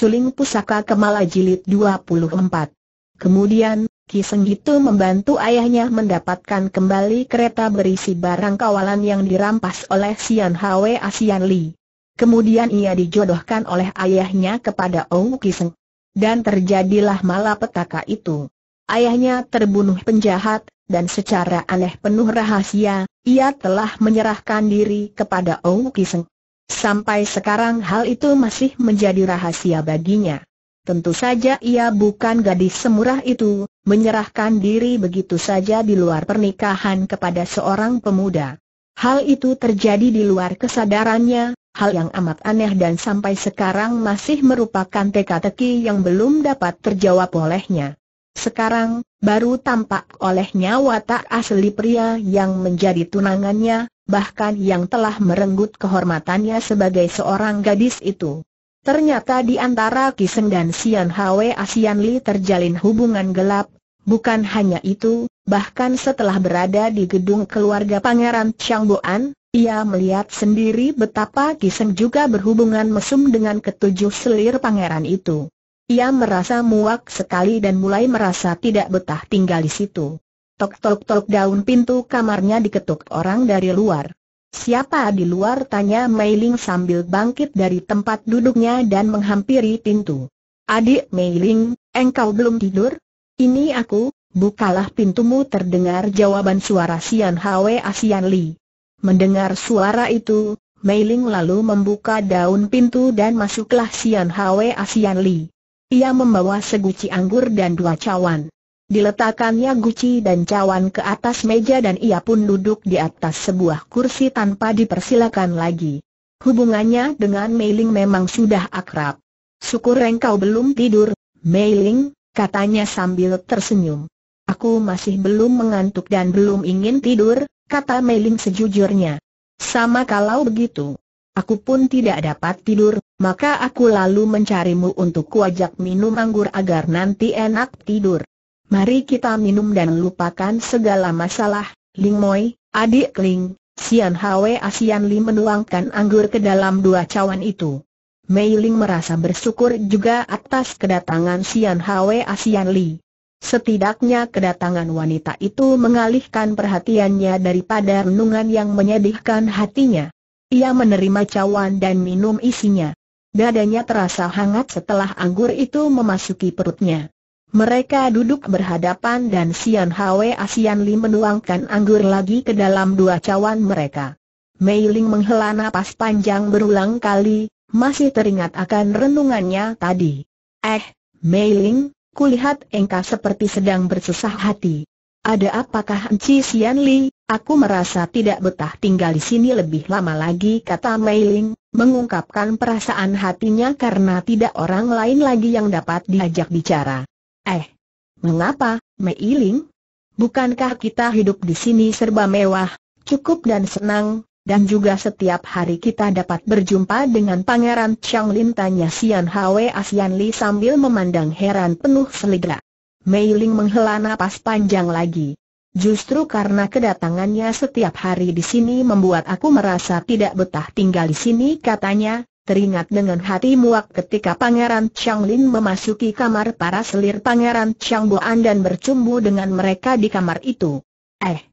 Suling Pusaka Kemala Jilid 24. Kemudian, Ki itu membantu ayahnya mendapatkan kembali kereta berisi barang kawalan yang dirampas oleh Sian Hwe Asian Li. Kemudian ia dijodohkan oleh ayahnya kepada Ong Kiseng. Dan terjadilah malapetaka itu. Ayahnya terbunuh penjahat, dan secara aneh penuh rahasia, ia telah menyerahkan diri kepada Ong Kiseng. Sampai sekarang hal itu masih menjadi rahasia baginya. Tentu saja ia bukan gadis semurah itu, menyerahkan diri begitu saja di luar pernikahan kepada seorang pemuda. Hal itu terjadi di luar kesadarannya, hal yang amat aneh dan sampai sekarang masih merupakan teka-teki yang belum dapat terjawab olehnya. Sekarang, baru tampak olehnya watak asli pria yang menjadi tunangannya, bahkan yang telah merenggut kehormatannya sebagai seorang gadis itu. Ternyata di antara Kiseng dan Sian Hwe Asian Li terjalin hubungan gelap, bukan hanya itu, bahkan setelah berada di gedung keluarga Pangeran Chang Boan, ia melihat sendiri betapa Kiseng juga berhubungan mesum dengan ketujuh selir pangeran itu. Ia merasa muak sekali dan mulai merasa tidak betah tinggal di situ. Tok-tok-tok daun pintu kamarnya diketuk orang dari luar. Siapa di luar tanya Meiling sambil bangkit dari tempat duduknya dan menghampiri pintu. Adik Meiling, engkau belum tidur? Ini aku, bukalah pintumu terdengar jawaban suara Sian Hwe Asian Li. Mendengar suara itu, Meiling lalu membuka daun pintu dan masuklah Sian Hwe Asian Li. Ia membawa seguci anggur dan dua cawan. Diletakkannya guci dan cawan ke atas meja dan ia pun duduk di atas sebuah kursi tanpa dipersilakan lagi. Hubungannya dengan Meiling memang sudah akrab. Syukur engkau belum tidur, Meiling, katanya sambil tersenyum. Aku masih belum mengantuk dan belum ingin tidur, kata Meiling sejujurnya. Sama kalau begitu. Aku pun tidak dapat tidur, maka aku lalu mencarimu untuk kuajak minum anggur agar nanti enak tidur. Mari kita minum dan lupakan segala masalah, Ling Moi, adik Ling, Sian Hwe Asian Li menuangkan anggur ke dalam dua cawan itu. Mei Ling merasa bersyukur juga atas kedatangan Sian Hwe Asian Li. Setidaknya kedatangan wanita itu mengalihkan perhatiannya daripada renungan yang menyedihkan hatinya. Ia menerima cawan dan minum isinya. Dadanya terasa hangat setelah anggur itu memasuki perutnya. Mereka duduk berhadapan dan Sian Hwe Asian Li menuangkan anggur lagi ke dalam dua cawan mereka. Mei Ling menghela napas panjang berulang kali, masih teringat akan renungannya tadi. Eh, Mei Ling, kulihat engkau seperti sedang bersusah hati. Ada apakah Enci Sian Li, aku merasa tidak betah tinggal di sini lebih lama lagi kata Mei Ling, mengungkapkan perasaan hatinya karena tidak orang lain lagi yang dapat diajak bicara. Eh, mengapa, Mei Ling? Bukankah kita hidup di sini serba mewah, cukup dan senang, dan juga setiap hari kita dapat berjumpa dengan Pangeran Chang Lin tanya Sian Hwe Asian Li sambil memandang heran penuh selidra. Mei Ling menghela nafas panjang lagi. Justru karena kedatangannya setiap hari di sini membuat aku merasa tidak betah tinggal di sini katanya, Teringat dengan hati muak ketika Pangeran Chiang Lin memasuki kamar para selir Pangeran Chiang Boan dan bercumbu dengan mereka di kamar itu. Eh,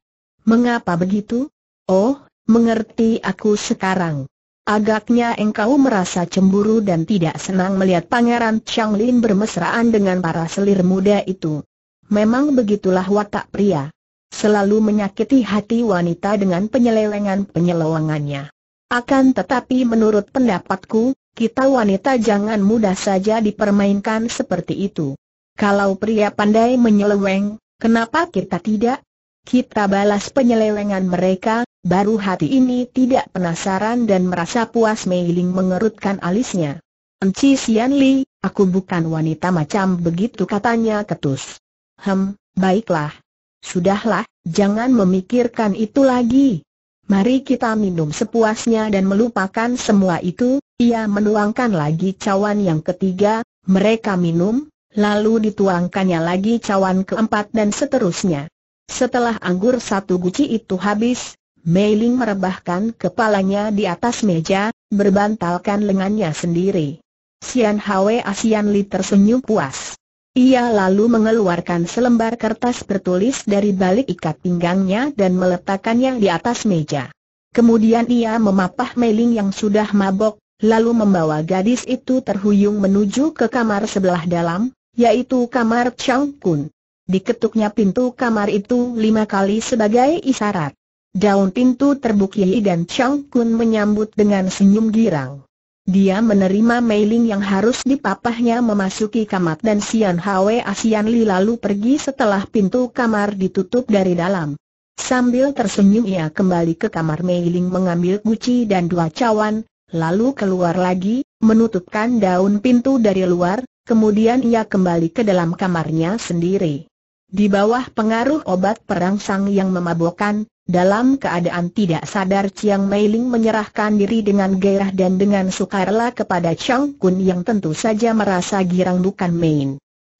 mengapa begitu? Oh, mengerti aku sekarang. Agaknya engkau merasa cemburu dan tidak senang melihat Pangeran Chiang Lin bermesraan dengan para selir muda itu. Memang begitulah watak pria. Selalu menyakiti hati wanita dengan penyelewengan-penyelewangannya. Akan tetapi menurut pendapatku, kita wanita jangan mudah saja dipermainkan seperti itu. Kalau pria pandai menyeleweng, kenapa kita tidak? Kita balas penyelewengan mereka, baru hati ini tidak penasaran dan merasa puas meiling mengerutkan alisnya. Enci Sian Li, aku bukan wanita macam begitu katanya ketus. Hem, baiklah. Sudahlah, jangan memikirkan itu lagi. Mari kita minum sepuasnya dan melupakan semua itu, ia menuangkan lagi cawan yang ketiga, mereka minum, lalu dituangkannya lagi cawan keempat dan seterusnya. Setelah anggur satu guci itu habis, Meiling merebahkan kepalanya di atas meja, berbantalkan lengannya sendiri. Sian Hwe Asian Li tersenyum puas. Ia lalu mengeluarkan selembar kertas bertulis dari balik ikat pinggangnya dan meletakkannya di atas meja. Kemudian ia memapah Meiling yang sudah mabok, lalu membawa gadis itu terhuyung menuju ke kamar sebelah dalam, yaitu kamar Chang Kun. Diketuknya pintu kamar itu lima kali sebagai isyarat. Daun pintu terbuka dan Chang Kun menyambut dengan senyum girang. Dia menerima mailing yang harus dipapahnya memasuki kamar dan Sian Hwe Asian Li lalu pergi setelah pintu kamar ditutup dari dalam. Sambil tersenyum ia kembali ke kamar mailing mengambil guci dan dua cawan, lalu keluar lagi, menutupkan daun pintu dari luar, kemudian ia kembali ke dalam kamarnya sendiri. Di bawah pengaruh obat perangsang yang memabokkan, dalam keadaan tidak sadar Chiang Mei Ling menyerahkan diri dengan gairah dan dengan sukarela kepada Chang Kun yang tentu saja merasa girang bukan main.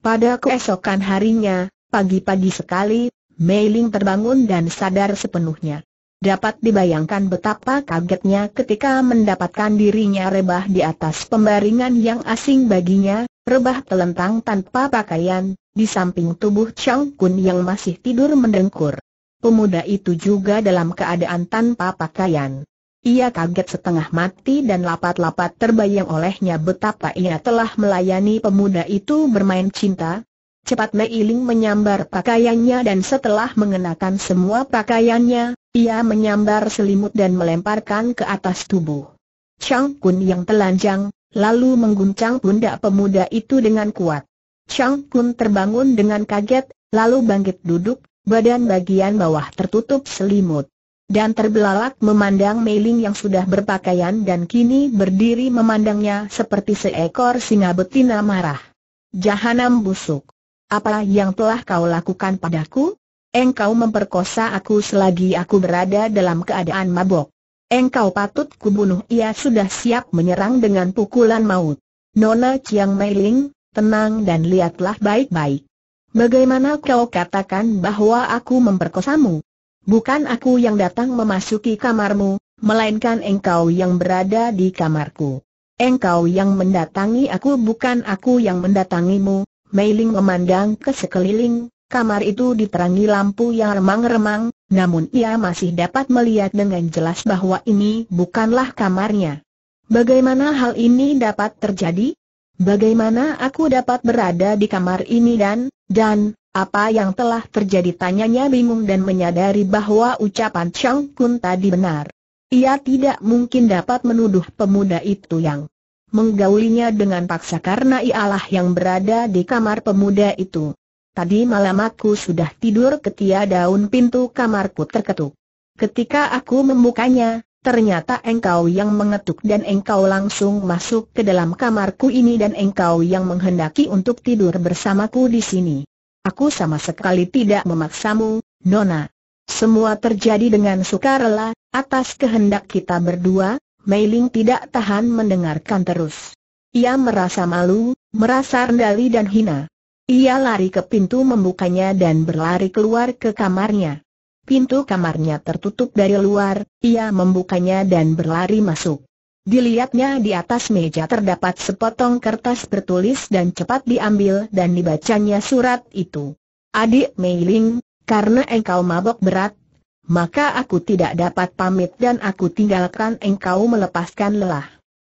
Pada keesokan harinya, pagi-pagi sekali, Mei Ling terbangun dan sadar sepenuhnya. Dapat dibayangkan betapa kagetnya ketika mendapatkan dirinya rebah di atas pembaringan yang asing baginya, rebah telentang tanpa pakaian, di samping tubuh Chang Kun yang masih tidur mendengkur. Pemuda itu juga dalam keadaan tanpa pakaian. Ia kaget setengah mati dan lapat-lapat terbayang olehnya betapa ia telah melayani pemuda itu bermain cinta. Cepat Meiling menyambar pakaiannya dan setelah mengenakan semua pakaiannya, ia menyambar selimut dan melemparkan ke atas tubuh. Chang Kun yang telanjang, lalu mengguncang pundak pemuda itu dengan kuat. Chang Kun terbangun dengan kaget, lalu bangkit duduk, badan bagian bawah tertutup selimut. Dan terbelalak memandang Meiling yang sudah berpakaian dan kini berdiri memandangnya seperti seekor singa betina marah. Jahanam busuk. Apa yang telah kau lakukan padaku? Engkau memperkosa aku selagi aku berada dalam keadaan mabok. Engkau patut kubunuh ia sudah siap menyerang dengan pukulan maut. Nona Chiang Meiling, tenang dan lihatlah baik-baik. Bagaimana kau katakan bahwa aku memperkosamu? Bukan aku yang datang memasuki kamarmu, melainkan engkau yang berada di kamarku. Engkau yang mendatangi aku bukan aku yang mendatangimu, Meiling memandang ke sekeliling, kamar itu diterangi lampu yang remang-remang, namun ia masih dapat melihat dengan jelas bahwa ini bukanlah kamarnya. Bagaimana hal ini dapat terjadi? Bagaimana aku dapat berada di kamar ini dan, dan, apa yang telah terjadi tanyanya bingung dan menyadari bahwa ucapan Chang Kun tadi benar. Ia tidak mungkin dapat menuduh pemuda itu yang menggaulinya dengan paksa karena ialah yang berada di kamar pemuda itu. Tadi malam aku sudah tidur ketia daun pintu kamarku terketuk. Ketika aku membukanya, Ternyata engkau yang mengetuk dan engkau langsung masuk ke dalam kamarku ini dan engkau yang menghendaki untuk tidur bersamaku di sini. Aku sama sekali tidak memaksamu, Nona. Semua terjadi dengan sukarela, atas kehendak kita berdua, Meiling tidak tahan mendengarkan terus. Ia merasa malu, merasa rendali dan hina. Ia lari ke pintu membukanya dan berlari keluar ke kamarnya. Pintu kamarnya tertutup dari luar, ia membukanya dan berlari masuk. Dilihatnya di atas meja terdapat sepotong kertas bertulis dan cepat diambil dan dibacanya surat itu. Adik Meiling, karena engkau mabok berat, maka aku tidak dapat pamit dan aku tinggalkan engkau melepaskan lelah.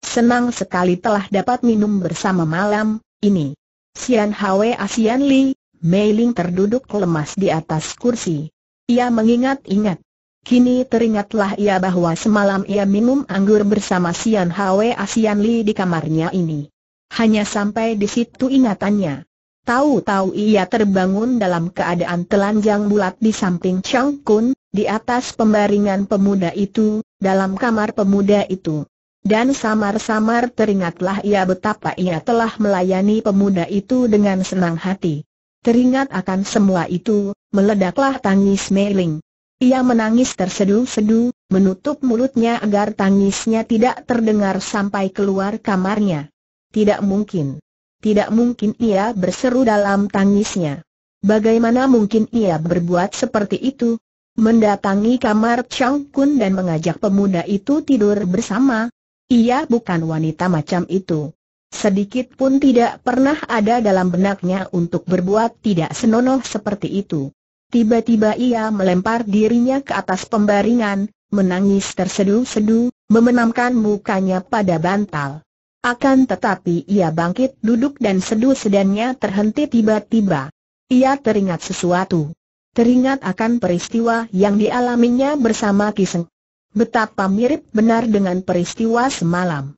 Senang sekali telah dapat minum bersama malam ini. Sian Hwe Asian Li, Mei Ling terduduk lemas di atas kursi. Ia mengingat-ingat. Kini teringatlah ia bahwa semalam ia minum anggur bersama Sian Hwe Asian Li di kamarnya ini. Hanya sampai di situ ingatannya. Tahu-tahu ia terbangun dalam keadaan telanjang bulat di samping Chang Kun, di atas pembaringan pemuda itu, dalam kamar pemuda itu. Dan samar-samar teringatlah ia betapa ia telah melayani pemuda itu dengan senang hati. Teringat akan semua itu, meledaklah tangis Meiling. Ia menangis tersedu-sedu, menutup mulutnya agar tangisnya tidak terdengar sampai keluar kamarnya. Tidak mungkin. Tidak mungkin ia berseru dalam tangisnya. Bagaimana mungkin ia berbuat seperti itu? Mendatangi kamar Chang Kun dan mengajak pemuda itu tidur bersama? Ia bukan wanita macam itu. Sedikit pun tidak pernah ada dalam benaknya untuk berbuat tidak senonoh seperti itu. Tiba-tiba ia melempar dirinya ke atas pembaringan, menangis tersedu-sedu, memenamkan mukanya pada bantal. Akan tetapi ia bangkit duduk dan sedu-sedannya terhenti tiba-tiba. Ia teringat sesuatu. Teringat akan peristiwa yang dialaminya bersama Kiseng. Betapa mirip benar dengan peristiwa semalam.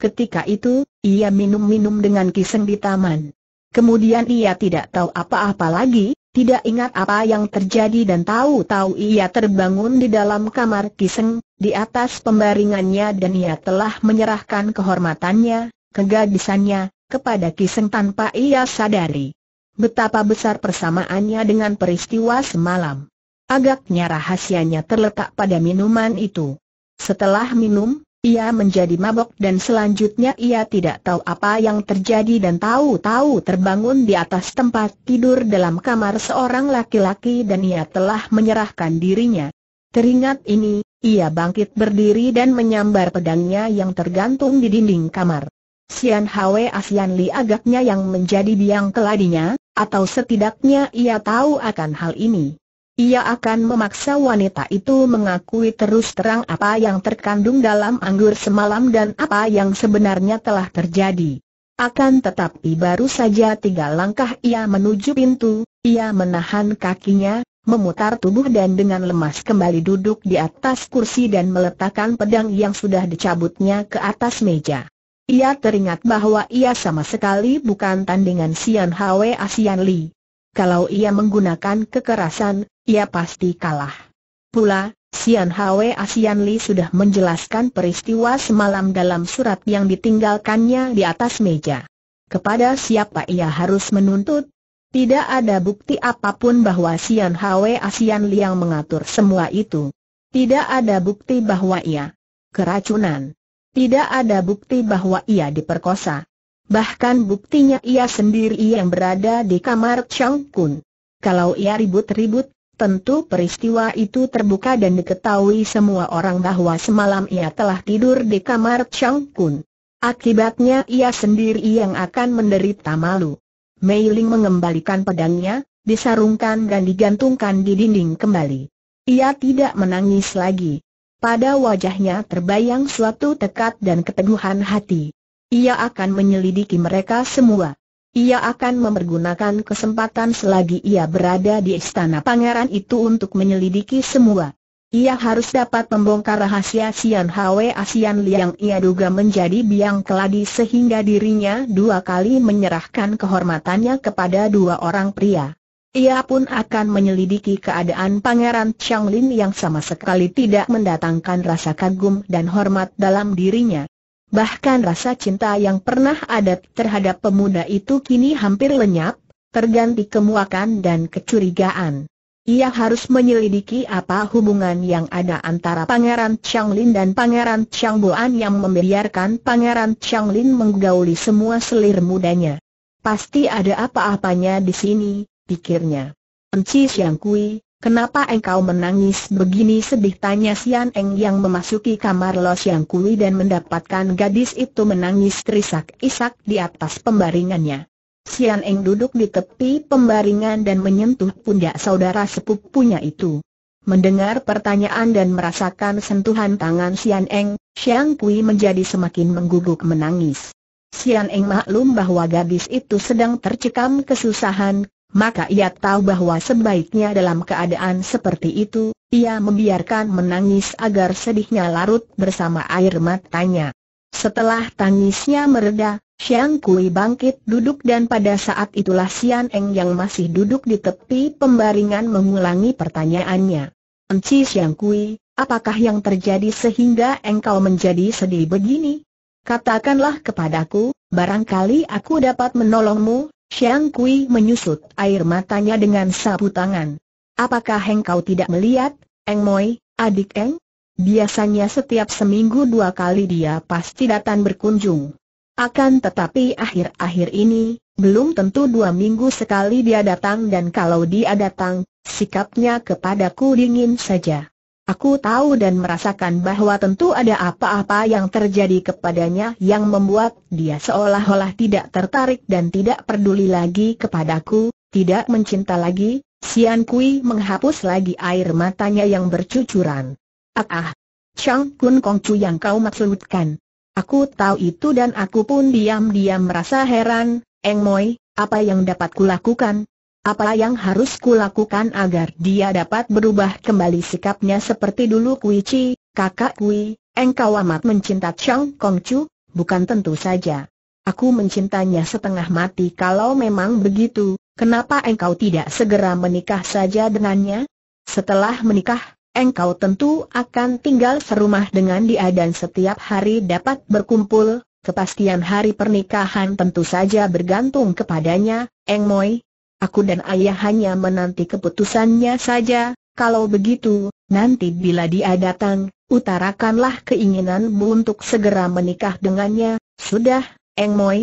Ketika itu, ia minum-minum dengan kiseng di taman. Kemudian ia tidak tahu apa-apa lagi, tidak ingat apa yang terjadi dan tahu-tahu ia terbangun di dalam kamar Kiseng, di atas pembaringannya dan ia telah menyerahkan kehormatannya, kegadisannya, kepada Kiseng tanpa ia sadari. Betapa besar persamaannya dengan peristiwa semalam. Agaknya rahasianya terletak pada minuman itu. Setelah minum, ia menjadi mabok dan selanjutnya ia tidak tahu apa yang terjadi dan tahu-tahu terbangun di atas tempat tidur dalam kamar seorang laki-laki dan ia telah menyerahkan dirinya. Teringat ini, ia bangkit berdiri dan menyambar pedangnya yang tergantung di dinding kamar. Sian Hwe Asian Li agaknya yang menjadi biang keladinya, atau setidaknya ia tahu akan hal ini. Ia akan memaksa wanita itu mengakui terus terang apa yang terkandung dalam anggur semalam dan apa yang sebenarnya telah terjadi. Akan tetapi baru saja tiga langkah ia menuju pintu, ia menahan kakinya, memutar tubuh dan dengan lemas kembali duduk di atas kursi dan meletakkan pedang yang sudah dicabutnya ke atas meja. Ia teringat bahwa ia sama sekali bukan tandingan Sian Hwe Asian Li kalau ia menggunakan kekerasan, ia pasti kalah. Pula, Sian Hwe Asian Li sudah menjelaskan peristiwa semalam dalam surat yang ditinggalkannya di atas meja. Kepada siapa ia harus menuntut? Tidak ada bukti apapun bahwa Sian Hwe Asian Li yang mengatur semua itu. Tidak ada bukti bahwa ia keracunan. Tidak ada bukti bahwa ia diperkosa. Bahkan buktinya ia sendiri yang berada di kamar Chang Kun. Kalau ia ribut-ribut, tentu peristiwa itu terbuka dan diketahui semua orang bahwa semalam ia telah tidur di kamar Chang Kun. Akibatnya ia sendiri yang akan menderita malu. Mei Ling mengembalikan pedangnya, disarungkan dan digantungkan di dinding kembali. Ia tidak menangis lagi. Pada wajahnya terbayang suatu tekad dan keteguhan hati. Ia akan menyelidiki mereka semua. Ia akan mempergunakan kesempatan selagi ia berada di istana pangeran itu untuk menyelidiki semua. Ia harus dapat membongkar rahasia Sian Hwe Asian Li ia duga menjadi biang keladi sehingga dirinya dua kali menyerahkan kehormatannya kepada dua orang pria. Ia pun akan menyelidiki keadaan Pangeran Changlin yang sama sekali tidak mendatangkan rasa kagum dan hormat dalam dirinya. Bahkan rasa cinta yang pernah ada terhadap pemuda itu kini hampir lenyap, terganti kemuakan dan kecurigaan. Ia harus menyelidiki apa hubungan yang ada antara Pangeran Changlin dan Pangeran Changboan yang membiarkan Pangeran Changlin menggauli semua selir mudanya. Pasti ada apa-apanya di sini, pikirnya. Enci Siang Kui, Kenapa engkau menangis begini sedih tanya Sian Eng yang memasuki kamar Lo Siang Kui dan mendapatkan gadis itu menangis terisak-isak di atas pembaringannya. Sian Eng duduk di tepi pembaringan dan menyentuh pundak saudara sepupunya itu. Mendengar pertanyaan dan merasakan sentuhan tangan Sian Eng, Siang Kui menjadi semakin mengguguk menangis. Sian Eng maklum bahwa gadis itu sedang tercekam kesusahan, maka ia tahu bahwa sebaiknya dalam keadaan seperti itu, ia membiarkan menangis agar sedihnya larut bersama air matanya. Setelah tangisnya mereda, Xiang Kui bangkit duduk dan pada saat itulah Xian Eng yang masih duduk di tepi pembaringan mengulangi pertanyaannya. Enci Xiang Kui, apakah yang terjadi sehingga engkau menjadi sedih begini? Katakanlah kepadaku, barangkali aku dapat menolongmu, Xiang Kui menyusut air matanya dengan sapu tangan. Apakah Heng kau tidak melihat, Eng Moi, adik Eng? Biasanya setiap seminggu dua kali dia pasti datang berkunjung. Akan tetapi akhir-akhir ini, belum tentu dua minggu sekali dia datang dan kalau dia datang, sikapnya kepadaku dingin saja. Aku tahu dan merasakan bahwa tentu ada apa-apa yang terjadi kepadanya yang membuat dia seolah-olah tidak tertarik dan tidak peduli lagi kepadaku, tidak mencinta lagi, Sian Kui menghapus lagi air matanya yang bercucuran. Ah ah, Chang Kun Kong Chu yang kau maksudkan. Aku tahu itu dan aku pun diam-diam merasa heran, Eng Moi, apa yang dapat kulakukan? Apa yang harus kulakukan agar dia dapat berubah kembali sikapnya seperti dulu Kui Chi, kakak Kui, engkau amat mencinta Chang Kong Chu, bukan tentu saja. Aku mencintanya setengah mati kalau memang begitu, kenapa engkau tidak segera menikah saja dengannya? Setelah menikah, engkau tentu akan tinggal serumah dengan dia dan setiap hari dapat berkumpul, kepastian hari pernikahan tentu saja bergantung kepadanya, Eng Moi, Aku dan ayah hanya menanti keputusannya saja, kalau begitu, nanti bila dia datang, utarakanlah keinginanmu untuk segera menikah dengannya, sudah, Eng Moi.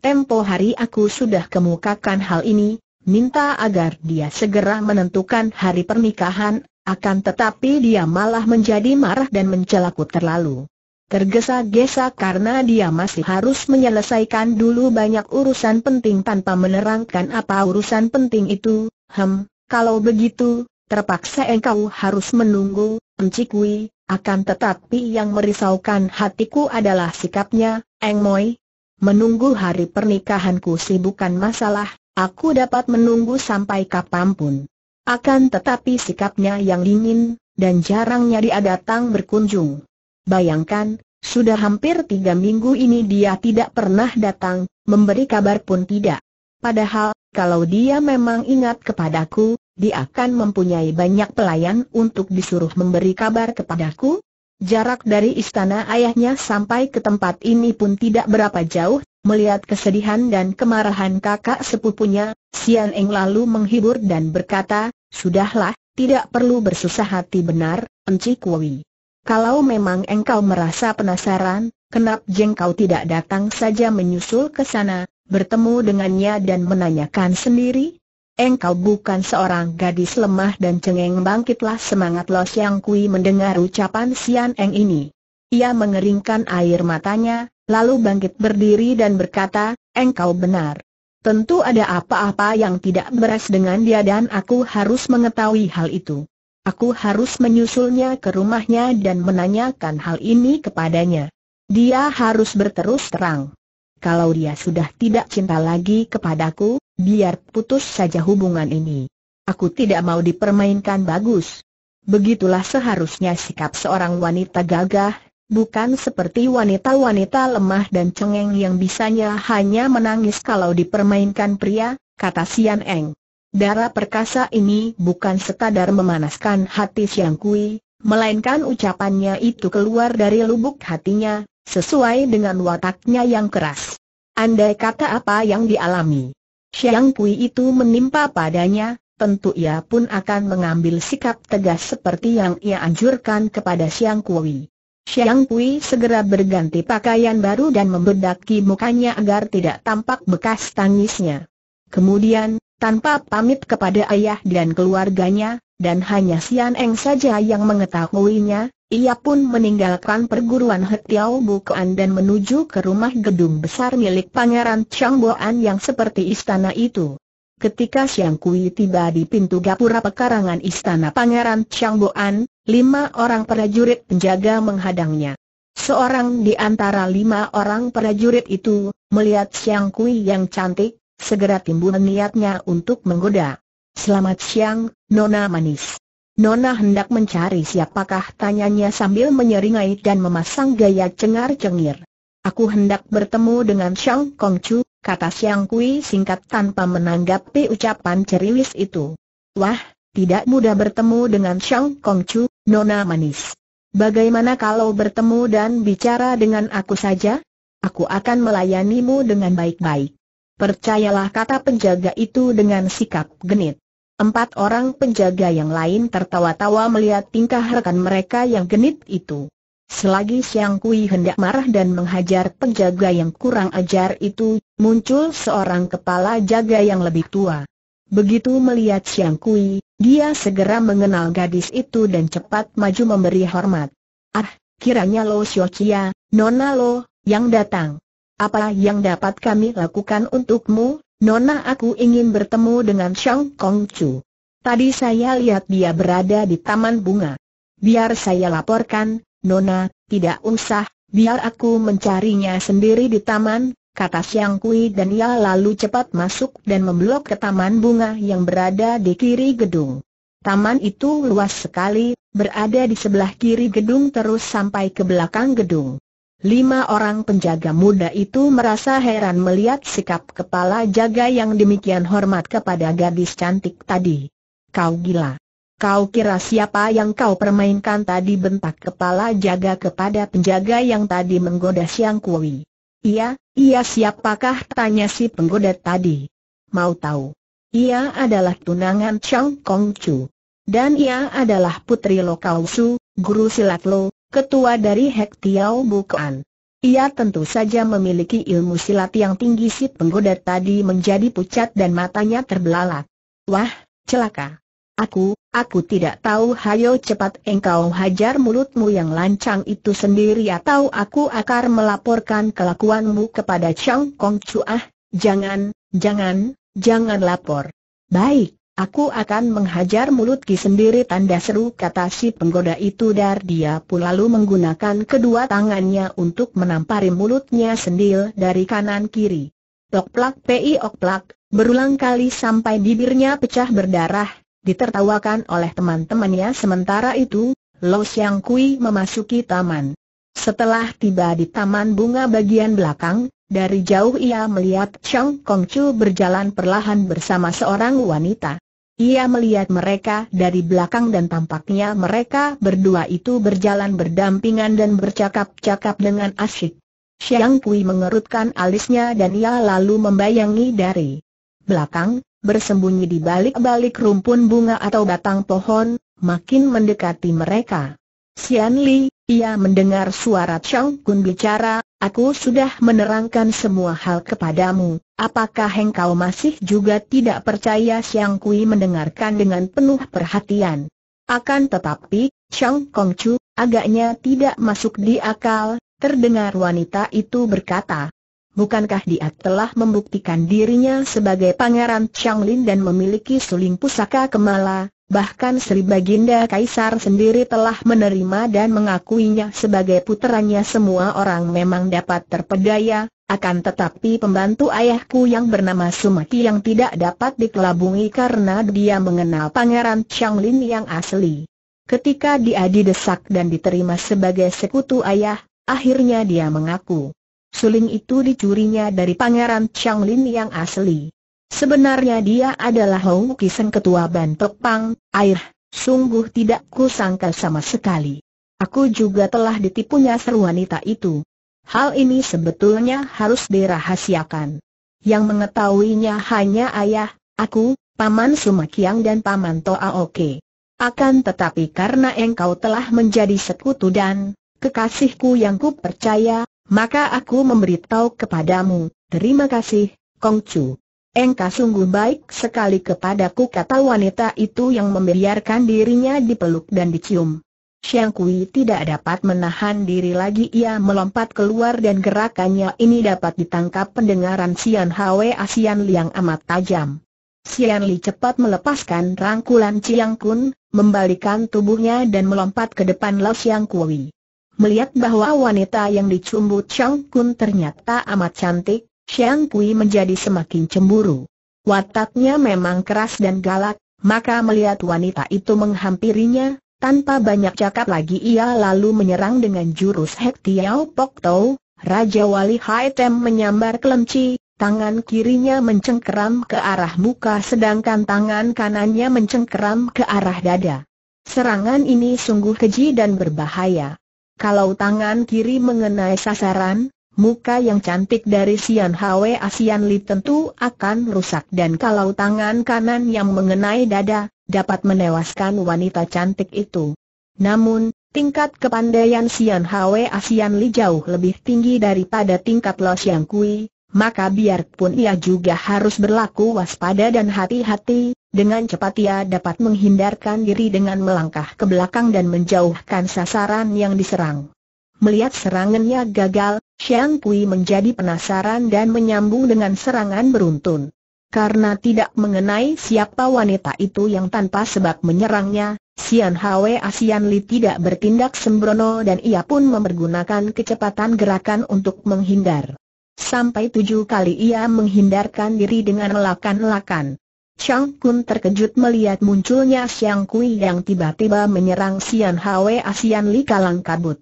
Tempo hari aku sudah kemukakan hal ini, minta agar dia segera menentukan hari pernikahan, akan tetapi dia malah menjadi marah dan mencelaku terlalu tergesa-gesa karena dia masih harus menyelesaikan dulu banyak urusan penting tanpa menerangkan apa urusan penting itu. Hem, kalau begitu, terpaksa engkau harus menunggu, mencikui, akan tetapi yang merisaukan hatiku adalah sikapnya, Eng Moi. Menunggu hari pernikahanku sih bukan masalah, aku dapat menunggu sampai kapanpun. Akan tetapi sikapnya yang dingin, dan jarangnya dia datang berkunjung. Bayangkan, sudah hampir tiga minggu ini dia tidak pernah datang, memberi kabar pun tidak. Padahal, kalau dia memang ingat kepadaku, dia akan mempunyai banyak pelayan untuk disuruh memberi kabar kepadaku. Jarak dari istana ayahnya sampai ke tempat ini pun tidak berapa jauh, melihat kesedihan dan kemarahan kakak sepupunya, Sian Eng lalu menghibur dan berkata, Sudahlah, tidak perlu bersusah hati benar, Encik Wui. Kalau memang engkau merasa penasaran, kenapa jengkau tidak datang saja menyusul ke sana, bertemu dengannya dan menanyakan sendiri? Engkau bukan seorang gadis lemah dan cengeng bangkitlah semangat Los Yang Kui mendengar ucapan Sian Eng ini. Ia mengeringkan air matanya, lalu bangkit berdiri dan berkata, engkau benar. Tentu ada apa-apa yang tidak beres dengan dia dan aku harus mengetahui hal itu. Aku harus menyusulnya ke rumahnya dan menanyakan hal ini kepadanya. Dia harus berterus terang. Kalau dia sudah tidak cinta lagi kepadaku, biar putus saja hubungan ini. Aku tidak mau dipermainkan bagus. Begitulah seharusnya sikap seorang wanita gagah, bukan seperti wanita-wanita lemah dan cengeng yang bisanya hanya menangis kalau dipermainkan pria, kata Sian Eng. Darah perkasa ini bukan sekadar memanaskan hati Siang Kui, melainkan ucapannya itu keluar dari lubuk hatinya, sesuai dengan wataknya yang keras. Andai kata apa yang dialami Siang Kui itu menimpa padanya, tentu ia pun akan mengambil sikap tegas seperti yang ia anjurkan kepada Siang Kui. Siang Pui segera berganti pakaian baru dan membedaki mukanya agar tidak tampak bekas tangisnya. Kemudian, tanpa pamit kepada ayah dan keluarganya, dan hanya Sian Eng saja yang mengetahuinya, ia pun meninggalkan perguruan Hetiao Bukuan dan menuju ke rumah gedung besar milik Pangeran Changboan yang seperti istana itu. Ketika Siang Kui tiba di pintu gapura pekarangan istana Pangeran Changboan, lima orang prajurit penjaga menghadangnya. Seorang di antara lima orang prajurit itu, melihat Siang Kui yang cantik, segera timbul niatnya untuk menggoda. Selamat siang, Nona Manis. Nona hendak mencari siapakah tanyanya sambil menyeringai dan memasang gaya cengar-cengir. Aku hendak bertemu dengan Xiang Kongcu, kata Xiang Kui singkat tanpa menanggapi ucapan ceriwis itu. Wah, tidak mudah bertemu dengan Xiang Kongcu, Nona Manis. Bagaimana kalau bertemu dan bicara dengan aku saja? Aku akan melayanimu dengan baik-baik. Percayalah kata penjaga itu dengan sikap genit. Empat orang penjaga yang lain tertawa-tawa melihat tingkah rekan mereka yang genit itu. Selagi Siang Kui hendak marah dan menghajar penjaga yang kurang ajar itu, muncul seorang kepala jaga yang lebih tua. Begitu melihat Siang Kui, dia segera mengenal gadis itu dan cepat maju memberi hormat. Ah, kiranya Lo Xiao Chia, Nona Lo, yang datang. Apa yang dapat kami lakukan untukmu, Nona aku ingin bertemu dengan Xiang Kong Chu. Tadi saya lihat dia berada di taman bunga. Biar saya laporkan, Nona, tidak usah, biar aku mencarinya sendiri di taman, kata Xiang Kui dan ia lalu cepat masuk dan memblok ke taman bunga yang berada di kiri gedung. Taman itu luas sekali, berada di sebelah kiri gedung terus sampai ke belakang gedung. Lima orang penjaga muda itu merasa heran melihat sikap kepala jaga yang demikian hormat kepada gadis cantik tadi. Kau gila. Kau kira siapa yang kau permainkan tadi bentak kepala jaga kepada penjaga yang tadi menggoda Siang Kui. Iya, iya siapakah tanya si penggoda tadi. Mau tahu? Ia adalah tunangan Chang Kong Chu. Dan ia adalah putri Lo Kau Su, guru silat Lo, ketua dari Hek Tiao Bukan. Ia tentu saja memiliki ilmu silat yang tinggi si penggoda tadi menjadi pucat dan matanya terbelalak. Wah, celaka. Aku, aku tidak tahu hayo cepat engkau hajar mulutmu yang lancang itu sendiri atau aku akan melaporkan kelakuanmu kepada Chang Kong Chua. Jangan, jangan, jangan lapor. Baik, Aku akan menghajar mulut Ki sendiri tanda seru kata si penggoda itu dar dia pun lalu menggunakan kedua tangannya untuk menampari mulutnya sendiri dari kanan kiri. Tok plak pi ok plak, berulang kali sampai bibirnya pecah berdarah, ditertawakan oleh teman-temannya sementara itu, Lo Siang Kui memasuki taman. Setelah tiba di taman bunga bagian belakang, dari jauh ia melihat Chang Chu berjalan perlahan bersama seorang wanita. Ia melihat mereka dari belakang dan tampaknya mereka berdua itu berjalan berdampingan dan bercakap-cakap dengan asyik. Xiang Kui mengerutkan alisnya dan ia lalu membayangi dari belakang, bersembunyi di balik-balik rumpun bunga atau batang pohon, makin mendekati mereka. Xian Li, ia mendengar suara Chang Kun bicara, aku sudah menerangkan semua hal kepadamu, apakah engkau masih juga tidak percaya Siang Kui mendengarkan dengan penuh perhatian. Akan tetapi, Chang Kong Chu, agaknya tidak masuk di akal, terdengar wanita itu berkata. Bukankah dia telah membuktikan dirinya sebagai pangeran Chang Lin dan memiliki suling pusaka kemala, bahkan Sri Baginda Kaisar sendiri telah menerima dan mengakuinya sebagai puteranya semua orang memang dapat terpedaya, akan tetapi pembantu ayahku yang bernama Sumati yang tidak dapat dikelabungi karena dia mengenal Pangeran Changlin yang asli. Ketika dia didesak dan diterima sebagai sekutu ayah, akhirnya dia mengaku. Suling itu dicurinya dari Pangeran Changlin yang asli. Sebenarnya dia adalah Hou Kiseng ketua Ban Pepang, air, sungguh tidak kusangka sama sekali. Aku juga telah ditipunya seru wanita itu. Hal ini sebetulnya harus dirahasiakan. Yang mengetahuinya hanya ayah, aku, Paman Sumakiang dan Paman Toa Oke. Akan tetapi karena engkau telah menjadi sekutu dan kekasihku yang ku percaya, maka aku memberitahu kepadamu, terima kasih, Kongcu. Engkau sungguh baik sekali kepadaku kata wanita itu yang membiarkan dirinya dipeluk dan dicium. Xiang Kui tidak dapat menahan diri lagi ia melompat keluar dan gerakannya ini dapat ditangkap pendengaran Xian Hwe Asian Liang amat tajam. Xian Li cepat melepaskan rangkulan Chiang Kun, membalikan tubuhnya dan melompat ke depan Lao Xiang Kui. Melihat bahwa wanita yang dicumbu Chiang Kun ternyata amat cantik, Xiang Kui menjadi semakin cemburu. Wataknya memang keras dan galak, maka melihat wanita itu menghampirinya, tanpa banyak cakap lagi ia lalu menyerang dengan jurus Hek Tiao Pok Tau, Raja Wali Hai Tem menyambar kelemci, tangan kirinya mencengkeram ke arah muka sedangkan tangan kanannya mencengkeram ke arah dada. Serangan ini sungguh keji dan berbahaya. Kalau tangan kiri mengenai sasaran, muka yang cantik dari Sian Hwe Asian Li tentu akan rusak dan kalau tangan kanan yang mengenai dada, dapat menewaskan wanita cantik itu. Namun, tingkat kepandaian Sian Hwe Asian Li jauh lebih tinggi daripada tingkat Lo Xiang Kui, maka biarpun ia juga harus berlaku waspada dan hati-hati, dengan cepat ia dapat menghindarkan diri dengan melangkah ke belakang dan menjauhkan sasaran yang diserang. Melihat serangannya gagal, Xiang Kui menjadi penasaran dan menyambung dengan serangan beruntun. Karena tidak mengenai siapa wanita itu yang tanpa sebab menyerangnya, Sian Hwe Asian Li tidak bertindak sembrono dan ia pun mempergunakan kecepatan gerakan untuk menghindar. Sampai tujuh kali ia menghindarkan diri dengan lakan-lakan. Chang Kun terkejut melihat munculnya Xiang Kui yang tiba-tiba menyerang Sian Hwe Asian Li kalang kabut.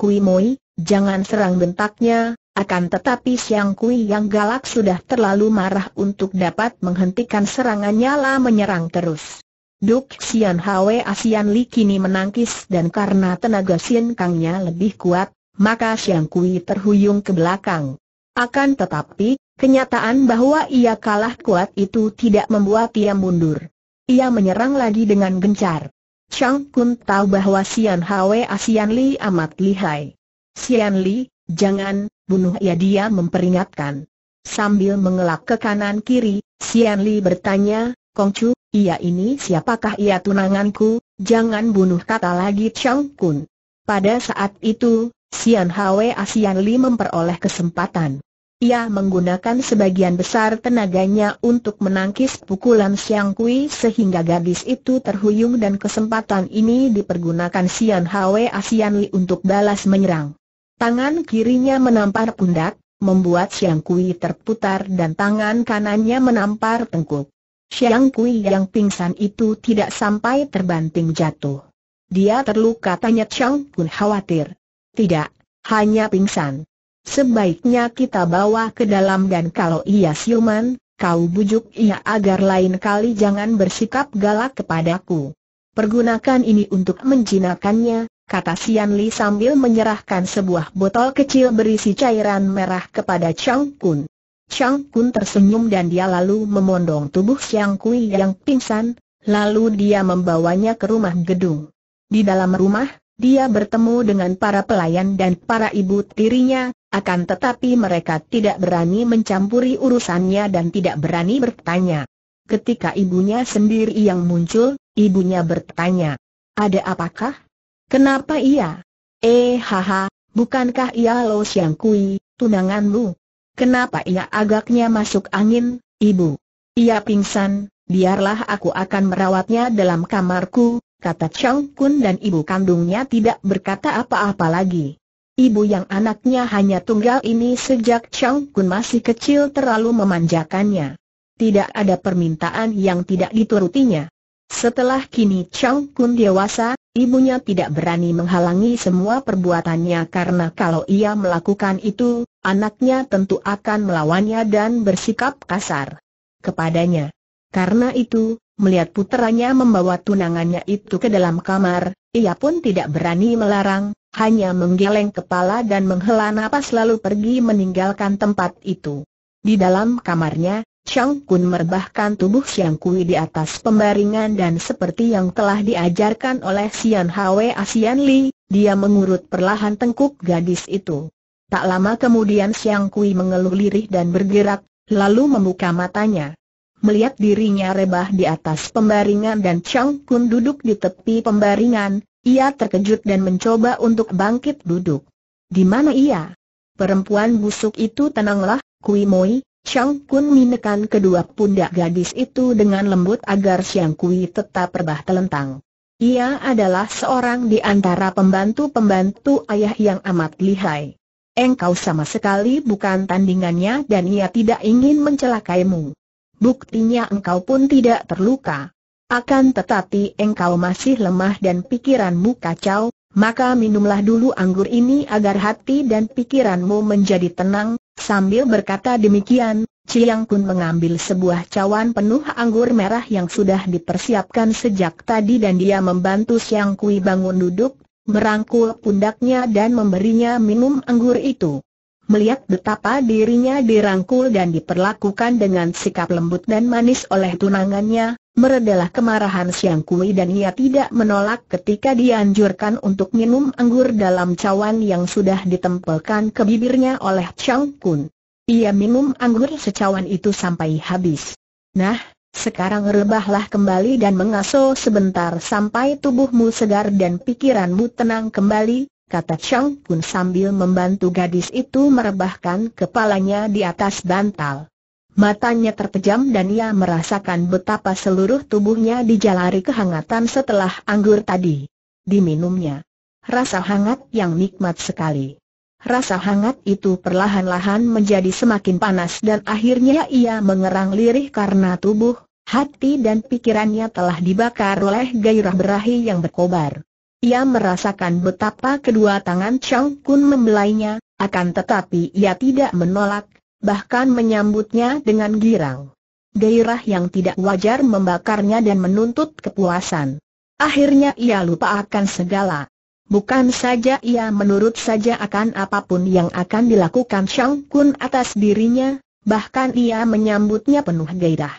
Kui Moi, jangan serang bentaknya, akan tetapi Siang Kui yang galak sudah terlalu marah untuk dapat menghentikan serangannya lah menyerang terus. Duk Sian Hwe Asian Li kini menangkis dan karena tenaga Sian Kangnya lebih kuat, maka Siang Kui terhuyung ke belakang. Akan tetapi, kenyataan bahwa ia kalah kuat itu tidak membuat ia mundur. Ia menyerang lagi dengan gencar. Chang Kun tahu bahwa Sian Hwe Asian Li amat lihai. Sian Li, jangan, bunuh ia dia memperingatkan. Sambil mengelak ke kanan kiri, Sian Li bertanya, Kong Chu, ia ini siapakah ia tunanganku, jangan bunuh kata lagi Chang Kun. Pada saat itu, Sian Hwe Asian Li memperoleh kesempatan. Ia menggunakan sebagian besar tenaganya untuk menangkis pukulan Siang Kui sehingga gadis itu terhuyung dan kesempatan ini dipergunakan Sian Hwe Asian Li untuk balas menyerang. Tangan kirinya menampar pundak, membuat Siang Kui terputar dan tangan kanannya menampar tengkuk. Siang Kui yang pingsan itu tidak sampai terbanting jatuh. Dia terluka tanya Chang Kun khawatir. Tidak, hanya pingsan sebaiknya kita bawa ke dalam dan kalau ia siuman, kau bujuk ia agar lain kali jangan bersikap galak kepadaku. Pergunakan ini untuk menjinakannya, kata Sian Li sambil menyerahkan sebuah botol kecil berisi cairan merah kepada Chang Kun. Chang Kun tersenyum dan dia lalu memondong tubuh Siang Kui yang pingsan, lalu dia membawanya ke rumah gedung. Di dalam rumah, dia bertemu dengan para pelayan dan para ibu tirinya, akan tetapi mereka tidak berani mencampuri urusannya dan tidak berani bertanya. Ketika ibunya sendiri yang muncul, ibunya bertanya, ada apakah? Kenapa ia? Eh haha, bukankah ia Lo Siang Kui, tunanganmu? Kenapa ia agaknya masuk angin, ibu? Ia pingsan, biarlah aku akan merawatnya dalam kamarku, kata Chang Kun dan ibu kandungnya tidak berkata apa-apa lagi. Ibu yang anaknya hanya tunggal ini sejak Chang Kun masih kecil terlalu memanjakannya. Tidak ada permintaan yang tidak diturutinya. Setelah kini Chang Kun dewasa, ibunya tidak berani menghalangi semua perbuatannya karena kalau ia melakukan itu, anaknya tentu akan melawannya dan bersikap kasar kepadanya. Karena itu, melihat putranya membawa tunangannya itu ke dalam kamar, ia pun tidak berani melarang, hanya menggeleng kepala dan menghela nafas lalu pergi meninggalkan tempat itu. Di dalam kamarnya, Chang Kun merbahkan tubuh Siang Kui di atas pembaringan dan seperti yang telah diajarkan oleh Xian Hwe Asian Li, dia mengurut perlahan tengkuk gadis itu. Tak lama kemudian Siang Kui mengeluh lirih dan bergerak, lalu membuka matanya. Melihat dirinya rebah di atas pembaringan dan Chang Kun duduk di tepi pembaringan, ia terkejut dan mencoba untuk bangkit duduk. Di mana ia? Perempuan busuk itu tenanglah, Kui Moi, Chang Kun menekan kedua pundak gadis itu dengan lembut agar Siang Kui tetap rebah telentang. Ia adalah seorang di antara pembantu-pembantu ayah yang amat lihai. Engkau sama sekali bukan tandingannya dan ia tidak ingin mencelakaimu. Buktinya engkau pun tidak terluka. Akan tetapi engkau masih lemah dan pikiranmu kacau, maka minumlah dulu anggur ini agar hati dan pikiranmu menjadi tenang. Sambil berkata demikian, Ciyang Kun mengambil sebuah cawan penuh anggur merah yang sudah dipersiapkan sejak tadi dan dia membantu Siang Kui bangun duduk, merangkul pundaknya dan memberinya minum anggur itu melihat betapa dirinya dirangkul dan diperlakukan dengan sikap lembut dan manis oleh tunangannya, meredalah kemarahan Siang Kui dan ia tidak menolak ketika dianjurkan untuk minum anggur dalam cawan yang sudah ditempelkan ke bibirnya oleh Chang Kun. Ia minum anggur secawan itu sampai habis. Nah, sekarang rebahlah kembali dan mengaso sebentar sampai tubuhmu segar dan pikiranmu tenang kembali, kata Chang Kun sambil membantu gadis itu merebahkan kepalanya di atas bantal. Matanya terpejam dan ia merasakan betapa seluruh tubuhnya dijalari kehangatan setelah anggur tadi. Diminumnya. Rasa hangat yang nikmat sekali. Rasa hangat itu perlahan-lahan menjadi semakin panas dan akhirnya ia mengerang lirih karena tubuh, hati dan pikirannya telah dibakar oleh gairah berahi yang berkobar. Ia merasakan betapa kedua tangan Chang Kun membelainya, akan tetapi ia tidak menolak, bahkan menyambutnya dengan girang. Gairah yang tidak wajar membakarnya dan menuntut kepuasan. Akhirnya ia lupa akan segala. Bukan saja ia menurut saja akan apapun yang akan dilakukan Chang Kun atas dirinya, bahkan ia menyambutnya penuh gairah.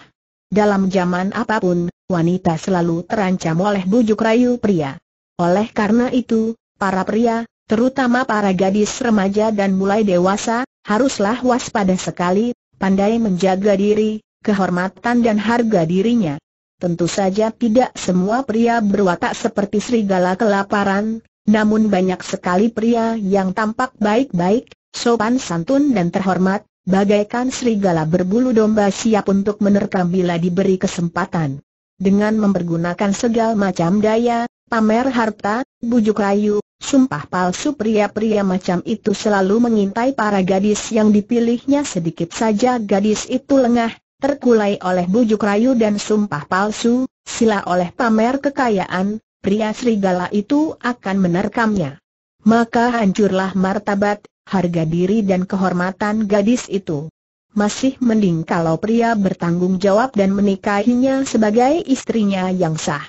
Dalam zaman apapun, wanita selalu terancam oleh bujuk rayu pria. Oleh karena itu, para pria, terutama para gadis remaja dan mulai dewasa, haruslah waspada sekali, pandai menjaga diri, kehormatan dan harga dirinya. Tentu saja tidak semua pria berwatak seperti serigala kelaparan, namun banyak sekali pria yang tampak baik-baik, sopan santun dan terhormat, bagaikan serigala berbulu domba siap untuk menerkam bila diberi kesempatan. Dengan mempergunakan segala macam daya, pamer harta, bujuk rayu, sumpah palsu pria-pria macam itu selalu mengintai para gadis yang dipilihnya sedikit saja gadis itu lengah, terkulai oleh bujuk rayu dan sumpah palsu, sila oleh pamer kekayaan, pria serigala itu akan menerkamnya. Maka hancurlah martabat, harga diri dan kehormatan gadis itu. Masih mending kalau pria bertanggung jawab dan menikahinya sebagai istrinya yang sah.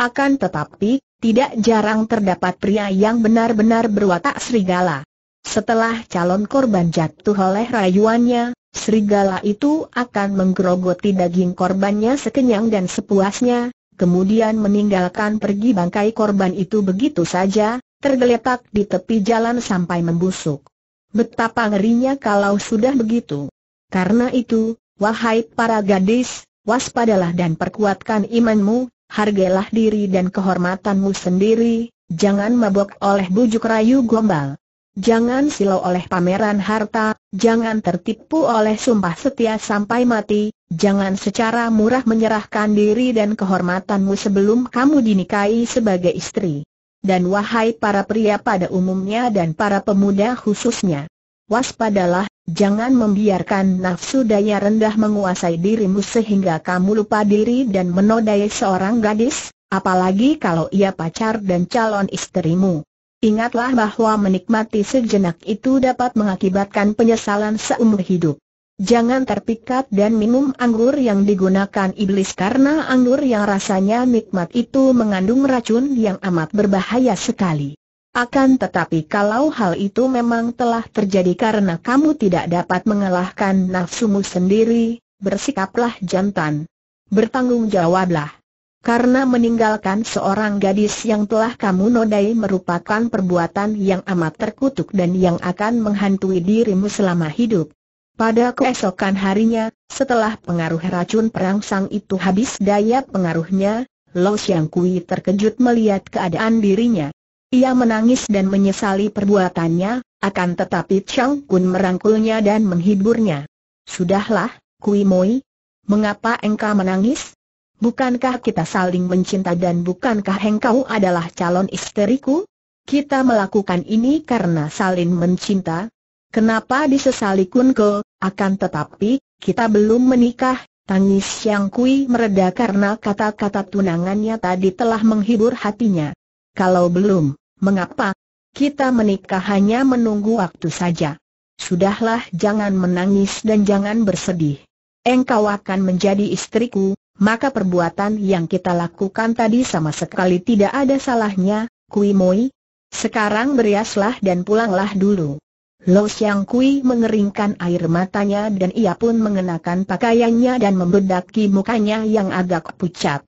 Akan tetapi, tidak jarang terdapat pria yang benar-benar berwatak serigala. Setelah calon korban jatuh oleh rayuannya, serigala itu akan menggerogoti daging korbannya sekenyang dan sepuasnya, kemudian meninggalkan pergi bangkai korban itu begitu saja, tergeletak di tepi jalan sampai membusuk. Betapa ngerinya kalau sudah begitu. Karena itu, wahai para gadis, waspadalah dan perkuatkan imanmu, hargailah diri dan kehormatanmu sendiri, jangan mabok oleh bujuk rayu gombal. Jangan silau oleh pameran harta, jangan tertipu oleh sumpah setia sampai mati, jangan secara murah menyerahkan diri dan kehormatanmu sebelum kamu dinikahi sebagai istri. Dan wahai para pria pada umumnya dan para pemuda khususnya, waspadalah Jangan membiarkan nafsu daya rendah menguasai dirimu sehingga kamu lupa diri dan menodai seorang gadis, apalagi kalau ia pacar dan calon istrimu. Ingatlah bahwa menikmati sejenak itu dapat mengakibatkan penyesalan seumur hidup. Jangan terpikat dan minum anggur yang digunakan iblis karena anggur yang rasanya nikmat itu mengandung racun yang amat berbahaya sekali. Akan tetapi kalau hal itu memang telah terjadi karena kamu tidak dapat mengalahkan nafsumu sendiri, bersikaplah jantan. Bertanggung jawablah. Karena meninggalkan seorang gadis yang telah kamu nodai merupakan perbuatan yang amat terkutuk dan yang akan menghantui dirimu selama hidup. Pada keesokan harinya, setelah pengaruh racun perangsang itu habis daya pengaruhnya, Lo Xiang Kui terkejut melihat keadaan dirinya. Ia menangis dan menyesali perbuatannya, akan tetapi Chang Kun merangkulnya dan menghiburnya. Sudahlah, Kui Moi. Mengapa engkau menangis? Bukankah kita saling mencinta dan bukankah engkau adalah calon istriku? Kita melakukan ini karena saling mencinta. Kenapa disesali Kun Ke? akan tetapi, kita belum menikah, tangis Yang Kui mereda karena kata-kata tunangannya tadi telah menghibur hatinya. Kalau belum, Mengapa? Kita menikah hanya menunggu waktu saja. Sudahlah jangan menangis dan jangan bersedih. Engkau akan menjadi istriku, maka perbuatan yang kita lakukan tadi sama sekali tidak ada salahnya, Kui Moi. Sekarang beriaslah dan pulanglah dulu. Lo Siang Kui mengeringkan air matanya dan ia pun mengenakan pakaiannya dan membedaki mukanya yang agak pucat.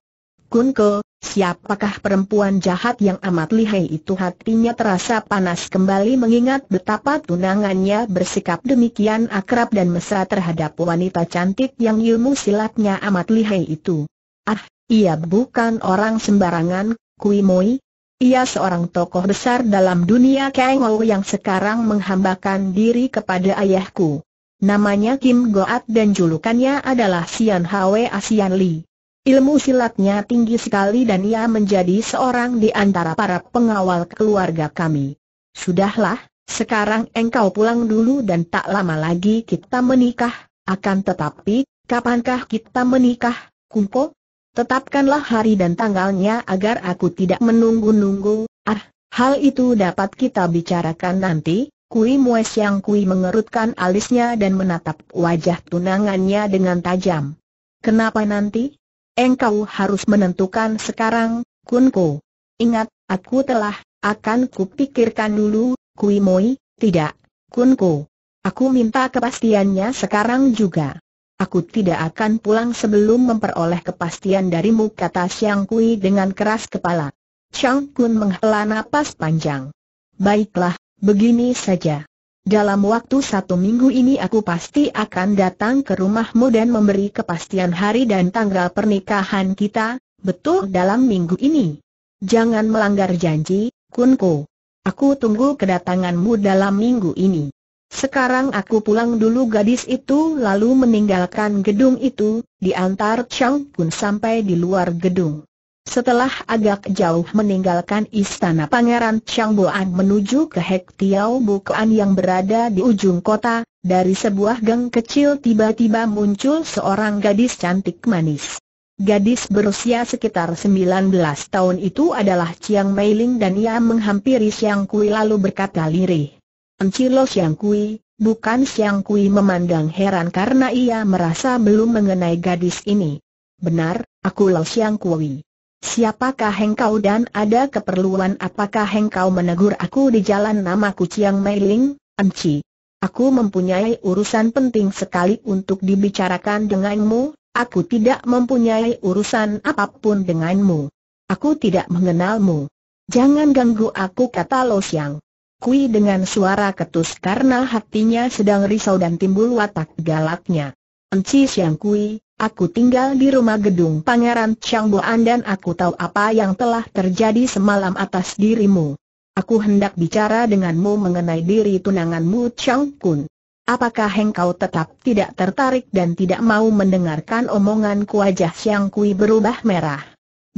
Kunke, siapakah perempuan jahat yang amat lihai itu hatinya terasa panas kembali mengingat betapa tunangannya bersikap demikian akrab dan mesra terhadap wanita cantik yang ilmu silatnya amat lihai itu. Ah, ia bukan orang sembarangan, Kui Moi. Ia seorang tokoh besar dalam dunia Ou yang sekarang menghambakan diri kepada ayahku. Namanya Kim Goat dan julukannya adalah Sian Hwa Asian Li. Ilmu silatnya tinggi sekali dan ia menjadi seorang di antara para pengawal keluarga kami. Sudahlah, sekarang engkau pulang dulu dan tak lama lagi kita menikah, akan tetapi, kapankah kita menikah, Kumpo? Tetapkanlah hari dan tanggalnya agar aku tidak menunggu-nunggu, ah, hal itu dapat kita bicarakan nanti, Kui Mues yang Kui mengerutkan alisnya dan menatap wajah tunangannya dengan tajam. Kenapa nanti? Engkau harus menentukan sekarang, Kunko. Ingat, aku telah, akan kupikirkan dulu, Kui Moi, tidak, Kunko. Aku minta kepastiannya sekarang juga. Aku tidak akan pulang sebelum memperoleh kepastian darimu kata Xiang Kui dengan keras kepala. Chang Kun menghela napas panjang. Baiklah, begini saja. Dalam waktu satu minggu ini aku pasti akan datang ke rumahmu dan memberi kepastian hari dan tanggal pernikahan kita, betul dalam minggu ini. Jangan melanggar janji, Kunko. Aku tunggu kedatanganmu dalam minggu ini. Sekarang aku pulang dulu gadis itu lalu meninggalkan gedung itu, diantar Chang Kun sampai di luar gedung. Setelah agak jauh meninggalkan istana Pangeran Changboan menuju ke Hek Tiao Bukuan yang berada di ujung kota, dari sebuah gang kecil tiba-tiba muncul seorang gadis cantik manis. Gadis berusia sekitar 19 tahun itu adalah Chiang Meiling dan ia menghampiri Chiang Kui lalu berkata lirih. Encilo Chiang Kui, bukan Chiang Kui memandang heran karena ia merasa belum mengenai gadis ini. Benar, aku Lo Chiang Kui. Siapakah hengkau dan ada keperluan apakah hengkau menegur aku di jalan namaku Chiang Ling, Enci? Aku mempunyai urusan penting sekali untuk dibicarakan denganmu, aku tidak mempunyai urusan apapun denganmu. Aku tidak mengenalmu. Jangan ganggu aku kata Lo Siang. Kui dengan suara ketus karena hatinya sedang risau dan timbul watak galaknya. Enci Siang Kui, Aku tinggal di rumah gedung Pangeran Changboan dan aku tahu apa yang telah terjadi semalam atas dirimu. Aku hendak bicara denganmu mengenai diri tunanganmu Chang Kun. Apakah hengkau tetap tidak tertarik dan tidak mau mendengarkan omonganku wajah Xiang Kui berubah merah?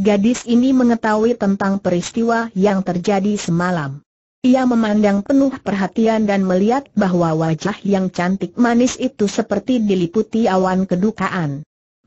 Gadis ini mengetahui tentang peristiwa yang terjadi semalam. Ia memandang penuh perhatian dan melihat bahwa wajah yang cantik manis itu seperti diliputi awan kedukaan.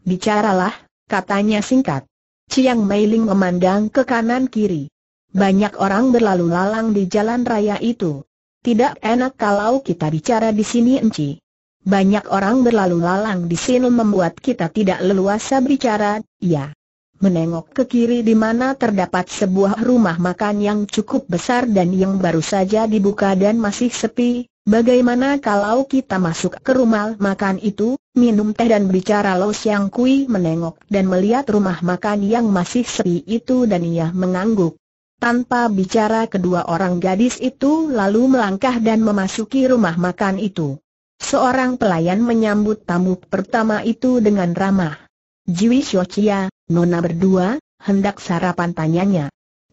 Bicaralah, katanya singkat. Chiang Meiling memandang ke kanan kiri. Banyak orang berlalu lalang di jalan raya itu. Tidak enak kalau kita bicara di sini enci. Banyak orang berlalu lalang di sini membuat kita tidak leluasa bicara. ya. Menengok ke kiri di mana terdapat sebuah rumah makan yang cukup besar dan yang baru saja dibuka dan masih sepi, Bagaimana kalau kita masuk ke rumah makan itu, minum teh dan bicara Lo Siang Kui menengok dan melihat rumah makan yang masih sepi itu dan ia mengangguk. Tanpa bicara kedua orang gadis itu lalu melangkah dan memasuki rumah makan itu. Seorang pelayan menyambut tamu pertama itu dengan ramah. Jiwi Chia, Nona berdua, hendak sarapan tanyanya.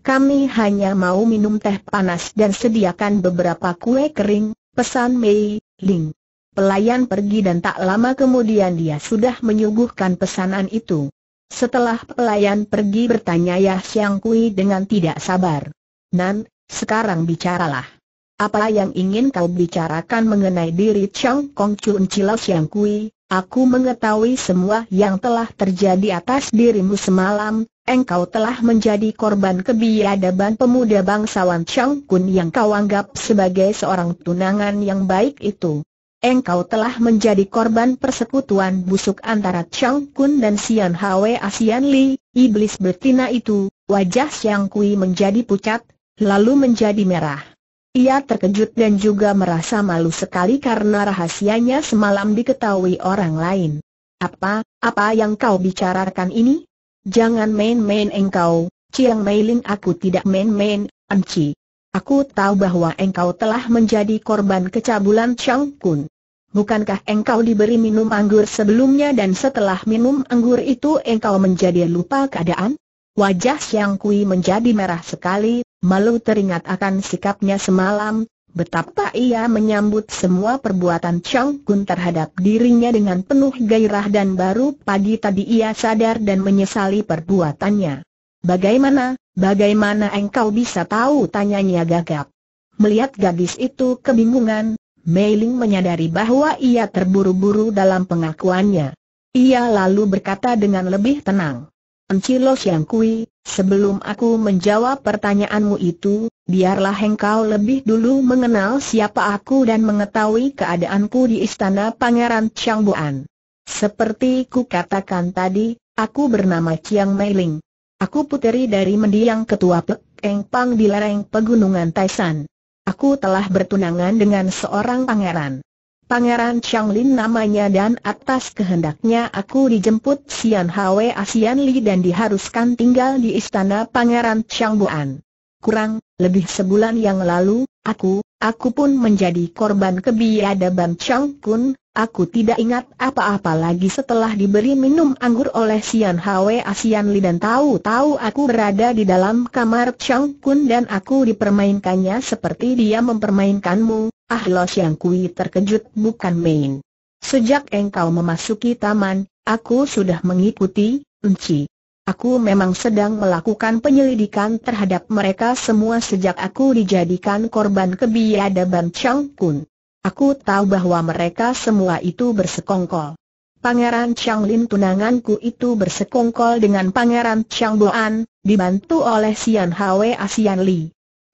Kami hanya mau minum teh panas dan sediakan beberapa kue kering, Pesan Mei Ling. Pelayan pergi dan tak lama kemudian dia sudah menyuguhkan pesanan itu. Setelah pelayan pergi bertanya Yah Siang Kui dengan tidak sabar. Nan, sekarang bicaralah. Apa yang ingin kau bicarakan mengenai diri Chang Kong Chun Cilau Siang Kui? Aku mengetahui semua yang telah terjadi atas dirimu semalam, engkau telah menjadi korban kebiadaban pemuda bangsawan Chang Kun yang kau anggap sebagai seorang tunangan yang baik itu. Engkau telah menjadi korban persekutuan busuk antara Chang Kun dan Sian Hwe Asian Li, iblis betina itu, wajah Xiang Kui menjadi pucat, lalu menjadi merah. Ia terkejut dan juga merasa malu sekali karena rahasianya semalam diketahui orang lain. Apa, apa yang kau bicarakan ini? Jangan main-main engkau, Chiang Meiling aku tidak main-main, Anci. Aku tahu bahwa engkau telah menjadi korban kecabulan Chang Kun. Bukankah engkau diberi minum anggur sebelumnya dan setelah minum anggur itu engkau menjadi lupa keadaan? Wajah Xiang Kui menjadi merah sekali, malu teringat akan sikapnya semalam, betapa ia menyambut semua perbuatan Chang Kun terhadap dirinya dengan penuh gairah dan baru pagi tadi ia sadar dan menyesali perbuatannya. Bagaimana, bagaimana engkau bisa tahu? tanyanya gagap. Melihat gadis itu kebingungan, Mei Ling menyadari bahwa ia terburu-buru dalam pengakuannya. Ia lalu berkata dengan lebih tenang. Encilo Siang Kui, sebelum aku menjawab pertanyaanmu itu, biarlah engkau lebih dulu mengenal siapa aku dan mengetahui keadaanku di istana Pangeran Buan. Seperti ku katakan tadi, aku bernama Chiang Meiling. Aku puteri dari mendiang ketua Pek Eng Pang di lereng pegunungan Taisan. Aku telah bertunangan dengan seorang pangeran. Pangeran Lin namanya dan atas kehendaknya aku dijemput Sian Hwe Asian Li dan diharuskan tinggal di istana Pangeran Buan. Kurang, lebih sebulan yang lalu, aku, aku pun menjadi korban kebiadaban Chang Kun, aku tidak ingat apa-apa lagi setelah diberi minum anggur oleh Sian Hwe Asian Li dan tahu-tahu aku berada di dalam kamar Chang Kun dan aku dipermainkannya seperti dia mempermainkanmu, Ah Lo Siang Kui terkejut bukan main. Sejak engkau memasuki taman, aku sudah mengikuti, Enci. Aku memang sedang melakukan penyelidikan terhadap mereka semua sejak aku dijadikan korban kebiadaban Chang Kun. Aku tahu bahwa mereka semua itu bersekongkol. Pangeran Chang Lin tunanganku itu bersekongkol dengan Pangeran Chang Boan, dibantu oleh Sian Hwe Asian Li.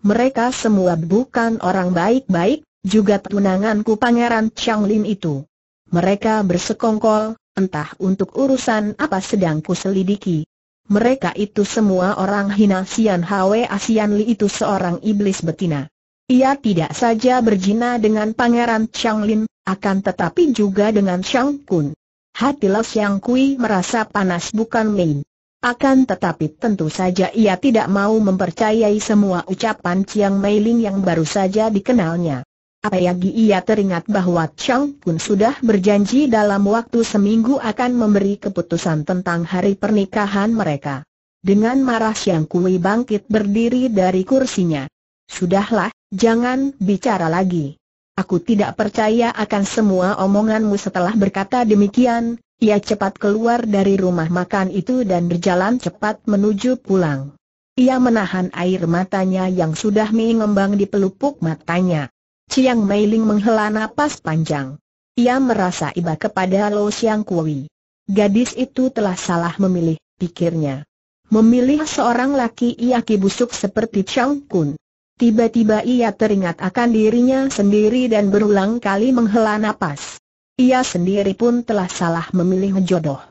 Mereka semua bukan orang baik-baik, juga tunanganku Pangeran Chang Lin itu. Mereka bersekongkol, entah untuk urusan apa sedang ku selidiki. Mereka itu semua orang hina Sian Hwe Asian Li itu seorang iblis betina. Ia tidak saja berjina dengan Pangeran Chang Lin, akan tetapi juga dengan Chang Kun. Hatilah Siang Kui merasa panas bukan main. Akan tetapi tentu saja ia tidak mau mempercayai semua ucapan Chiang Mei Ling yang baru saja dikenalnya. Apa yang ia teringat bahwa Chang pun sudah berjanji dalam waktu seminggu akan memberi keputusan tentang hari pernikahan mereka. Dengan marah Siang Kui bangkit berdiri dari kursinya. Sudahlah, jangan bicara lagi. Aku tidak percaya akan semua omonganmu setelah berkata demikian, ia cepat keluar dari rumah makan itu dan berjalan cepat menuju pulang. Ia menahan air matanya yang sudah mengembang di pelupuk matanya. Chiang Mei Ling menghela napas panjang. Ia merasa iba kepada Lo Xiang Kui. Gadis itu telah salah memilih, pikirnya. Memilih seorang laki laki busuk seperti Chang Kun. Tiba-tiba ia teringat akan dirinya sendiri dan berulang kali menghela napas. Ia sendiri pun telah salah memilih jodoh.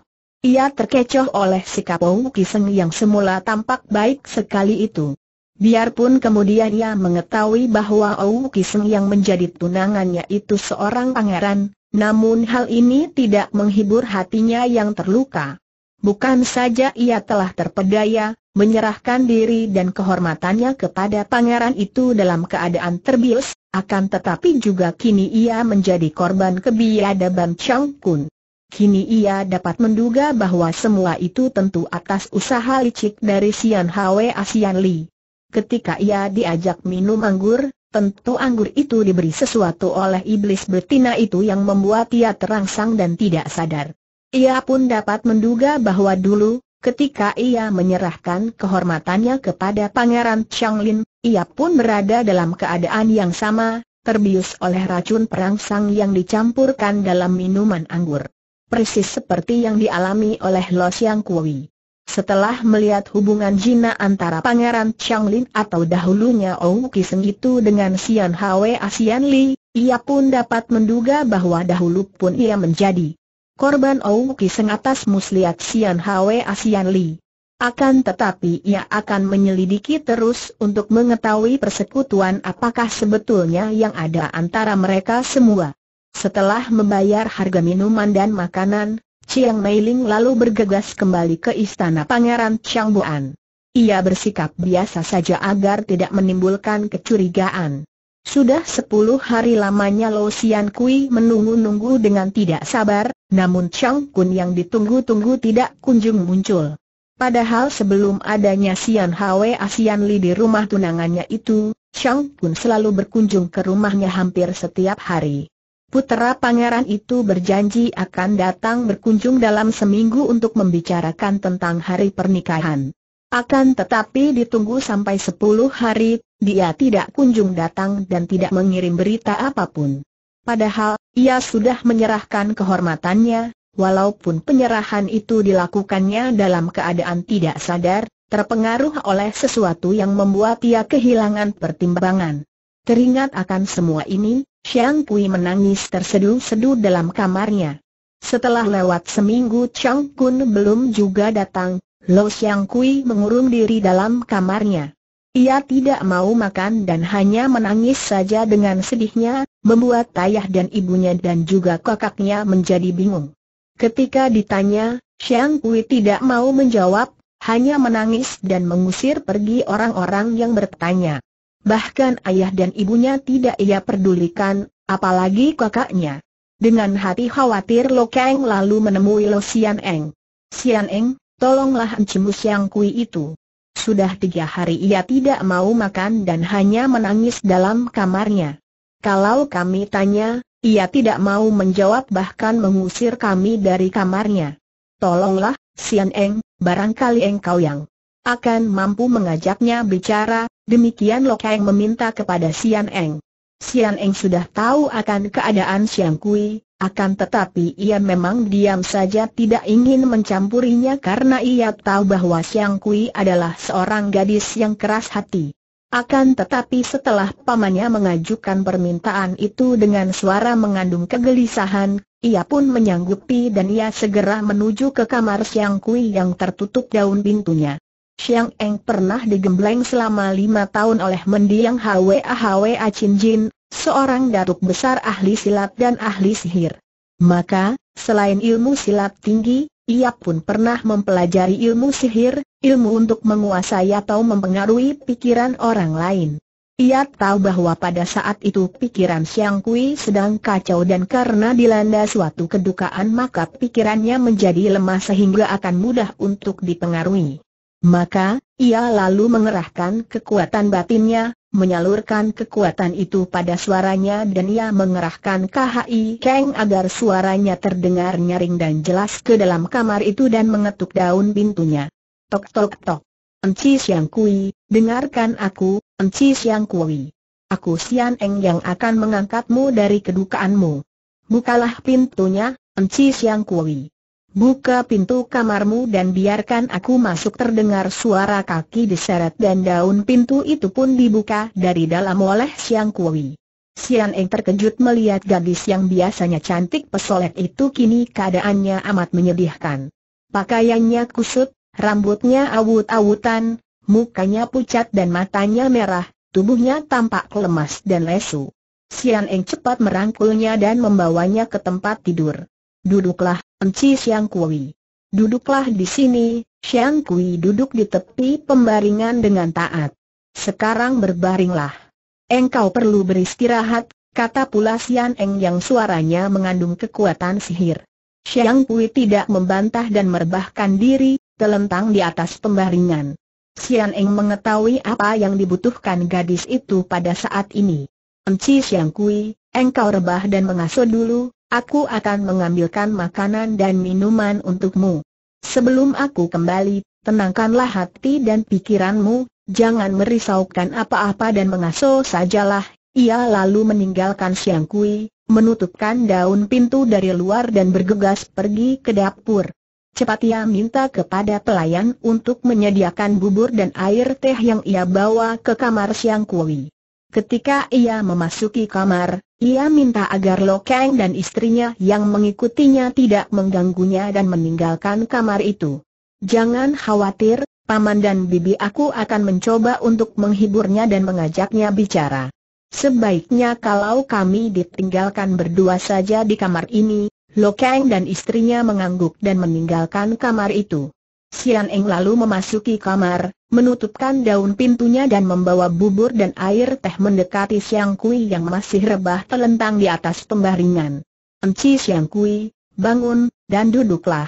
Ia terkecoh oleh sikap Wong Kiseng yang semula tampak baik sekali itu. Biarpun kemudian ia mengetahui bahwa Ou Kiseng yang menjadi tunangannya itu seorang pangeran, namun hal ini tidak menghibur hatinya yang terluka. Bukan saja ia telah terpedaya, menyerahkan diri dan kehormatannya kepada pangeran itu dalam keadaan terbius, akan tetapi juga kini ia menjadi korban kebiadaban Chang Kun. Kini ia dapat menduga bahwa semua itu tentu atas usaha licik dari Sian Hwe Asian Li ketika ia diajak minum anggur, tentu anggur itu diberi sesuatu oleh iblis betina itu yang membuat ia terangsang dan tidak sadar. Ia pun dapat menduga bahwa dulu, ketika ia menyerahkan kehormatannya kepada Pangeran Changlin, ia pun berada dalam keadaan yang sama, terbius oleh racun perangsang yang dicampurkan dalam minuman anggur. Persis seperti yang dialami oleh Lo Yang Kui. Setelah melihat hubungan jina antara Pangeran Lin atau dahulunya Ou Kiseng itu dengan Sian Hwe Asian Li, ia pun dapat menduga bahwa dahulu pun ia menjadi korban Ou Kiseng atas muslihat Sian Hwe Asian Li. Akan tetapi ia akan menyelidiki terus untuk mengetahui persekutuan apakah sebetulnya yang ada antara mereka semua. Setelah membayar harga minuman dan makanan, Chiang Mei Ling lalu bergegas kembali ke istana Pangeran Chiang Buan. Ia bersikap biasa saja agar tidak menimbulkan kecurigaan. Sudah sepuluh hari lamanya Lo Sian Kui menunggu-nunggu dengan tidak sabar, namun Chiang Kun yang ditunggu-tunggu tidak kunjung muncul. Padahal sebelum adanya Sian Hwe Asian Li di rumah tunangannya itu, Chiang Kun selalu berkunjung ke rumahnya hampir setiap hari. Putera pangeran itu berjanji akan datang berkunjung dalam seminggu untuk membicarakan tentang hari pernikahan. Akan tetapi ditunggu sampai 10 hari, dia tidak kunjung datang dan tidak mengirim berita apapun. Padahal, ia sudah menyerahkan kehormatannya, walaupun penyerahan itu dilakukannya dalam keadaan tidak sadar, terpengaruh oleh sesuatu yang membuat ia kehilangan pertimbangan. Teringat akan semua ini, Chiang Kui menangis terseduh-seduh dalam kamarnya. Setelah lewat seminggu Chiang Kun belum juga datang, Lo Chiang Kui mengurung diri dalam kamarnya. Ia tidak mau makan dan hanya menangis saja dengan sedihnya, membuat ayah dan ibunya dan juga kakaknya menjadi bingung. Ketika ditanya, Chiang Kui tidak mau menjawab, hanya menangis dan mengusir pergi orang-orang yang bertanya. Bahkan ayah dan ibunya tidak ia pedulikan, apalagi kakaknya. Dengan hati khawatir Lo Kang lalu menemui Lo Sian Eng. Sian Eng, tolonglah encimu Siang kui itu. Sudah tiga hari ia tidak mau makan dan hanya menangis dalam kamarnya. Kalau kami tanya, ia tidak mau menjawab bahkan mengusir kami dari kamarnya. Tolonglah, Sian Eng, barangkali engkau yang akan mampu mengajaknya bicara, Demikian Kang meminta kepada Sian Eng. Sian Eng sudah tahu akan keadaan Siang Kui, akan tetapi ia memang diam saja tidak ingin mencampurinya karena ia tahu bahwa Siang Kui adalah seorang gadis yang keras hati. Akan tetapi setelah pamannya mengajukan permintaan itu dengan suara mengandung kegelisahan, ia pun menyanggupi dan ia segera menuju ke kamar Siang Kui yang tertutup daun pintunya. Xiang Eng pernah digembleng selama lima tahun oleh mendiang Hwa Hwa Chin Jin, seorang datuk besar ahli silat dan ahli sihir. Maka, selain ilmu silat tinggi, ia pun pernah mempelajari ilmu sihir, ilmu untuk menguasai atau mempengaruhi pikiran orang lain. Ia tahu bahwa pada saat itu pikiran Xiang Kui sedang kacau dan karena dilanda suatu kedukaan maka pikirannya menjadi lemah sehingga akan mudah untuk dipengaruhi. Maka, ia lalu mengerahkan kekuatan batinnya, menyalurkan kekuatan itu pada suaranya dan ia mengerahkan KHI Keng agar suaranya terdengar nyaring dan jelas ke dalam kamar itu dan mengetuk daun pintunya. Tok tok tok. Enci Siang Kui, dengarkan aku, Enci Siang Kui. Aku Sian Eng yang akan mengangkatmu dari kedukaanmu. Bukalah pintunya, Enci Siang Kui. Buka pintu kamarmu dan biarkan aku masuk terdengar suara kaki diseret dan daun pintu itu pun dibuka dari dalam oleh Siang Kui. Sian Eng terkejut melihat gadis yang biasanya cantik pesolek itu kini keadaannya amat menyedihkan. Pakaiannya kusut, rambutnya awut-awutan, mukanya pucat dan matanya merah, tubuhnya tampak lemas dan lesu. Sian Eng cepat merangkulnya dan membawanya ke tempat tidur. Duduklah, Enci Siang Kui. Duduklah di sini, Siang Kui duduk di tepi pembaringan dengan taat. Sekarang berbaringlah. Engkau perlu beristirahat, kata pula Sian Eng yang suaranya mengandung kekuatan sihir. Siang Kui tidak membantah dan merebahkan diri, telentang di atas pembaringan. Sian Eng mengetahui apa yang dibutuhkan gadis itu pada saat ini. Enci Siang Kui, engkau rebah dan mengasuh dulu, Aku akan mengambilkan makanan dan minuman untukmu. Sebelum aku kembali, tenangkanlah hati dan pikiranmu, jangan merisaukan apa-apa dan mengasuh sajalah. Ia lalu meninggalkan Siang Kui, menutupkan daun pintu dari luar dan bergegas pergi ke dapur. Cepat ia minta kepada pelayan untuk menyediakan bubur dan air teh yang ia bawa ke kamar Siang Kui. Ketika ia memasuki kamar, ia minta agar Lokeng dan istrinya yang mengikutinya tidak mengganggunya dan meninggalkan kamar itu. Jangan khawatir, paman dan bibi aku akan mencoba untuk menghiburnya dan mengajaknya bicara. Sebaiknya kalau kami ditinggalkan berdua saja di kamar ini, Lokeng dan istrinya mengangguk dan meninggalkan kamar itu. Sian Eng lalu memasuki kamar, menutupkan daun pintunya dan membawa bubur dan air teh mendekati Siang Kui yang masih rebah telentang di atas pembaringan. Enci Siang Kui, bangun, dan duduklah.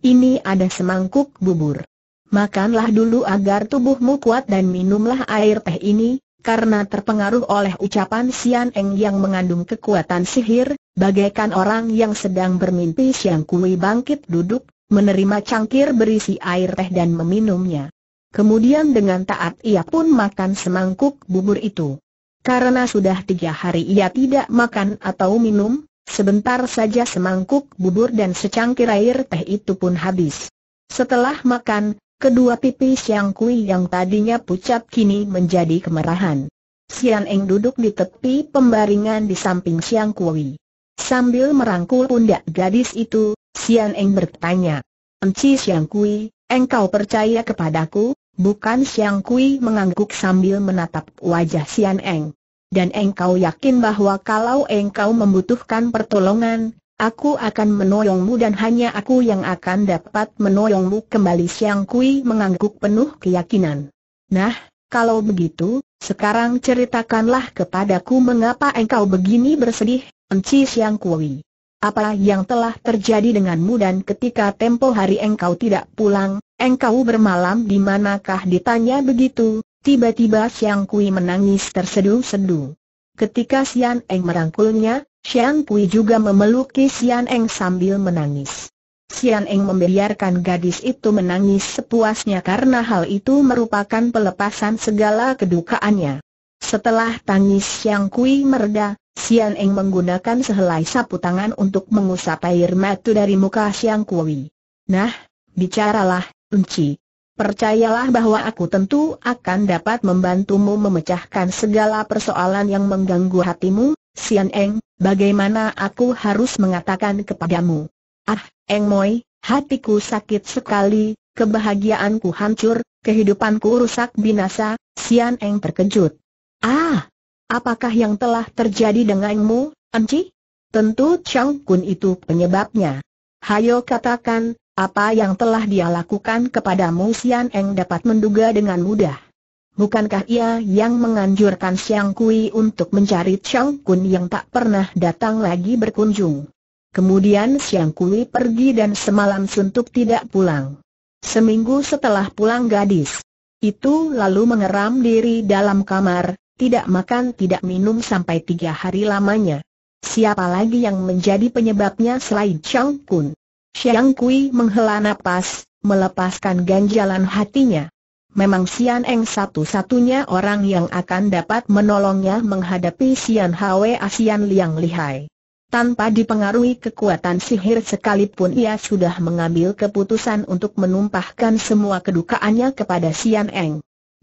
Ini ada semangkuk bubur. Makanlah dulu agar tubuhmu kuat dan minumlah air teh ini, karena terpengaruh oleh ucapan Sian Eng yang mengandung kekuatan sihir, bagaikan orang yang sedang bermimpi Siang Kui bangkit duduk, menerima cangkir berisi air teh dan meminumnya. Kemudian dengan taat ia pun makan semangkuk bubur itu. Karena sudah tiga hari ia tidak makan atau minum, sebentar saja semangkuk bubur dan secangkir air teh itu pun habis. Setelah makan, kedua pipi Siang Kui yang tadinya pucat kini menjadi kemerahan. Sian Eng duduk di tepi pembaringan di samping Siang Kui. Sambil merangkul pundak gadis itu, Sian Eng bertanya. Enci Siang Kui, engkau percaya kepadaku? Bukan Siang Kui mengangguk sambil menatap wajah Sian Eng. Dan engkau yakin bahwa kalau engkau membutuhkan pertolongan, aku akan menolongmu dan hanya aku yang akan dapat menolongmu kembali Siang Kui mengangguk penuh keyakinan. Nah, kalau begitu, sekarang ceritakanlah kepadaku mengapa engkau begini bersedih, Enci Siang Kui. Apa yang telah terjadi denganmu dan ketika tempo hari engkau tidak pulang, engkau bermalam di manakah ditanya begitu, tiba-tiba Siang Kui menangis tersedu-sedu. Ketika Sian Eng merangkulnya, Xiang Kui juga memeluki Sian Eng sambil menangis. Sian Eng membiarkan gadis itu menangis sepuasnya karena hal itu merupakan pelepasan segala kedukaannya. Setelah tangis Siang Kui mereda, Sian Eng menggunakan sehelai sapu tangan untuk mengusap air mata dari muka Siang Kui. Nah, bicaralah, Enci. Percayalah bahwa aku tentu akan dapat membantumu memecahkan segala persoalan yang mengganggu hatimu, Sian Eng, bagaimana aku harus mengatakan kepadamu? Ah, Eng Moi, hatiku sakit sekali, kebahagiaanku hancur, kehidupanku rusak binasa, Sian Eng terkejut. Ah, Apakah yang telah terjadi denganmu, Enci? Tentu Chang Kun itu penyebabnya. Hayo katakan, apa yang telah dia lakukan kepadamu Sian Eng dapat menduga dengan mudah. Bukankah ia yang menganjurkan Siang Kui untuk mencari Chang Kun yang tak pernah datang lagi berkunjung? Kemudian Siang Kui pergi dan semalam suntuk tidak pulang. Seminggu setelah pulang gadis itu lalu mengeram diri dalam kamar, tidak makan tidak minum sampai tiga hari lamanya. Siapa lagi yang menjadi penyebabnya selain Chang Kun? Xiang Kui menghela napas, melepaskan ganjalan hatinya. Memang Xian Eng satu-satunya orang yang akan dapat menolongnya menghadapi Xian Hwe Asian Liang Lihai. Tanpa dipengaruhi kekuatan sihir sekalipun ia sudah mengambil keputusan untuk menumpahkan semua kedukaannya kepada Xian Eng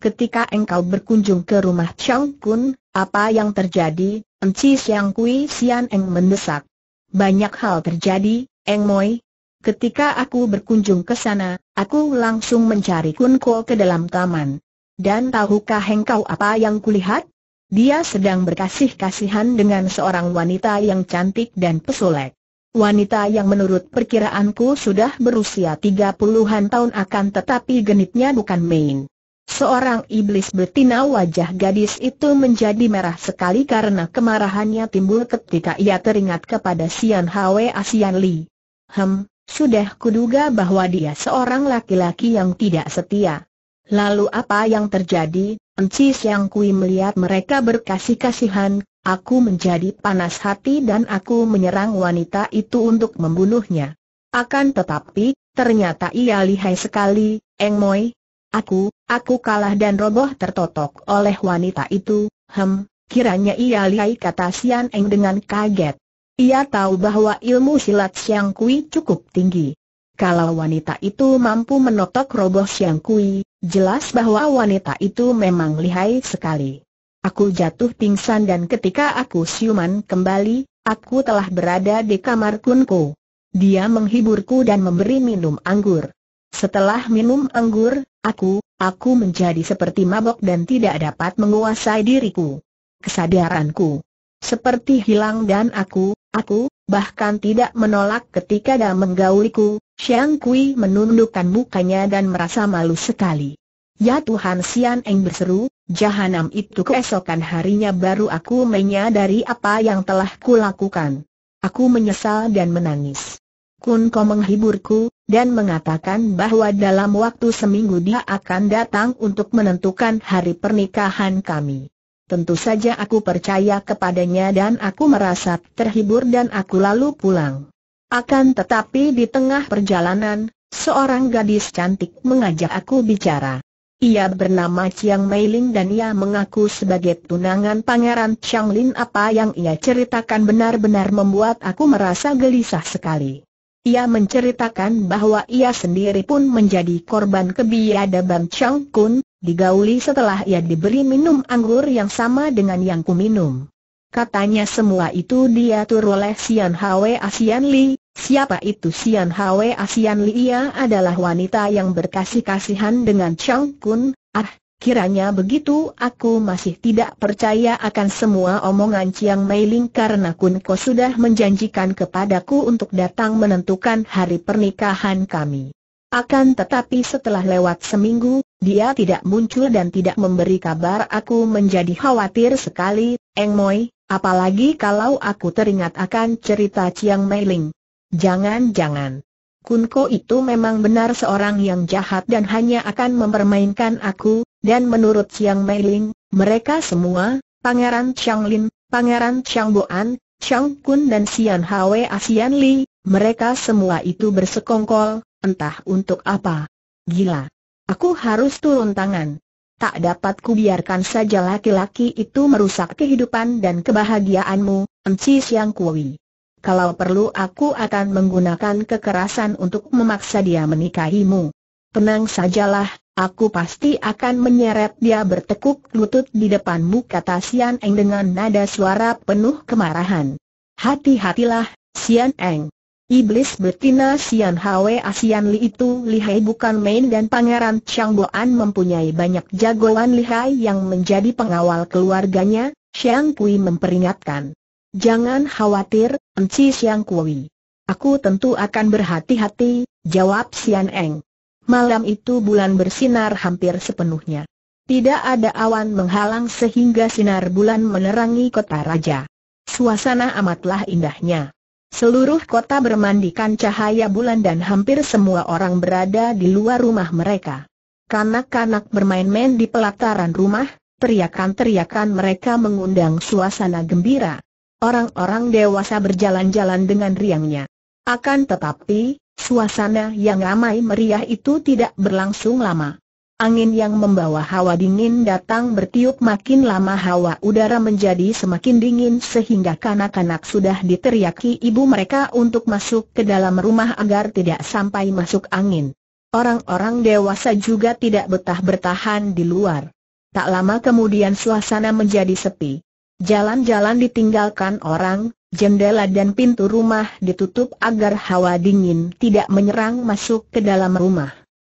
ketika engkau berkunjung ke rumah Chang Kun, apa yang terjadi? Enci Siang Kui Sian Eng mendesak. Banyak hal terjadi, Eng Moi. Ketika aku berkunjung ke sana, aku langsung mencari Kun Ko ke dalam taman. Dan tahukah engkau apa yang kulihat? Dia sedang berkasih-kasihan dengan seorang wanita yang cantik dan pesolek. Wanita yang menurut perkiraanku sudah berusia tiga puluhan tahun akan tetapi genitnya bukan main. Seorang iblis betina wajah gadis itu menjadi merah sekali karena kemarahannya timbul ketika ia teringat kepada Sian Hwe Asian Li. Hem, sudah kuduga bahwa dia seorang laki-laki yang tidak setia. Lalu apa yang terjadi? Encis yang kui melihat mereka berkasih-kasihan, aku menjadi panas hati dan aku menyerang wanita itu untuk membunuhnya. Akan tetapi, ternyata ia lihai sekali, Eng Moi, Aku, aku kalah dan roboh tertotok oleh wanita itu, hem, kiranya ia lihai kata Sian Eng dengan kaget. Ia tahu bahwa ilmu silat Siang Kui cukup tinggi. Kalau wanita itu mampu menotok roboh Siang Kui, jelas bahwa wanita itu memang lihai sekali. Aku jatuh pingsan dan ketika aku siuman kembali, aku telah berada di kamar kunku. Dia menghiburku dan memberi minum anggur. Setelah minum anggur, Aku, aku menjadi seperti mabok dan tidak dapat menguasai diriku. Kesadaranku seperti hilang dan aku, aku, bahkan tidak menolak ketika dia menggauliku, Xiang Kui menundukkan mukanya dan merasa malu sekali. Ya Tuhan Sian Eng berseru, jahanam itu keesokan harinya baru aku menyadari apa yang telah kulakukan. Aku menyesal dan menangis. Kun kau menghiburku, dan mengatakan bahwa dalam waktu seminggu dia akan datang untuk menentukan hari pernikahan kami. Tentu saja aku percaya kepadanya dan aku merasa terhibur dan aku lalu pulang. Akan tetapi di tengah perjalanan, seorang gadis cantik mengajak aku bicara. Ia bernama Chiang Meiling dan ia mengaku sebagai tunangan pangeran Chiang Lin. apa yang ia ceritakan benar-benar membuat aku merasa gelisah sekali. Ia menceritakan bahwa ia sendiri pun menjadi korban kebiadaban Chang Kun, digauli setelah ia diberi minum anggur yang sama dengan yang kuminum. Katanya semua itu diatur oleh Sian Hwe Asian Li, siapa itu Sian Hwe Asian Li? Ia adalah wanita yang berkasih-kasihan dengan Chang Kun, ah, Kiranya begitu aku masih tidak percaya akan semua omongan Chiang Meiling karena Kun Ko sudah menjanjikan kepadaku untuk datang menentukan hari pernikahan kami. Akan tetapi setelah lewat seminggu, dia tidak muncul dan tidak memberi kabar aku menjadi khawatir sekali, Eng Moi, apalagi kalau aku teringat akan cerita Chiang Meiling. Jangan-jangan. Kunko itu memang benar seorang yang jahat dan hanya akan mempermainkan aku, dan menurut Siang Mei Ling, mereka semua, Pangeran Chiang Lin, Pangeran Chiang Boan, Chiang Kun dan Sian Hwe Asian Li, mereka semua itu bersekongkol, entah untuk apa. Gila. Aku harus turun tangan. Tak dapat biarkan saja laki-laki itu merusak kehidupan dan kebahagiaanmu, Enci Siang Kui. Kalau perlu aku akan menggunakan kekerasan untuk memaksa dia menikahimu. Tenang sajalah, Aku pasti akan menyeret dia bertekuk lutut di depanmu kata Sian Eng dengan nada suara penuh kemarahan. Hati-hatilah, Sian Eng. Iblis betina Sian Hwe Asian Li itu lihai bukan main dan Pangeran Chang Boan mempunyai banyak jagoan lihai yang menjadi pengawal keluarganya, Xiang Kui memperingatkan. Jangan khawatir, Enci Xiang Kui. Aku tentu akan berhati-hati, jawab Sian Eng. Malam itu bulan bersinar hampir sepenuhnya. Tidak ada awan menghalang sehingga sinar bulan menerangi kota raja. Suasana amatlah indahnya. Seluruh kota bermandikan cahaya bulan dan hampir semua orang berada di luar rumah mereka. Kanak-kanak bermain-main di pelataran rumah, teriakan-teriakan mereka mengundang suasana gembira. Orang-orang dewasa berjalan-jalan dengan riangnya. Akan tetapi, Suasana yang ramai meriah itu tidak berlangsung lama. Angin yang membawa hawa dingin datang bertiup makin lama hawa udara menjadi semakin dingin sehingga kanak-kanak sudah diteriaki ibu mereka untuk masuk ke dalam rumah agar tidak sampai masuk angin. Orang-orang dewasa juga tidak betah bertahan di luar. Tak lama kemudian suasana menjadi sepi. Jalan-jalan ditinggalkan orang, jendela dan pintu rumah ditutup agar hawa dingin tidak menyerang masuk ke dalam rumah.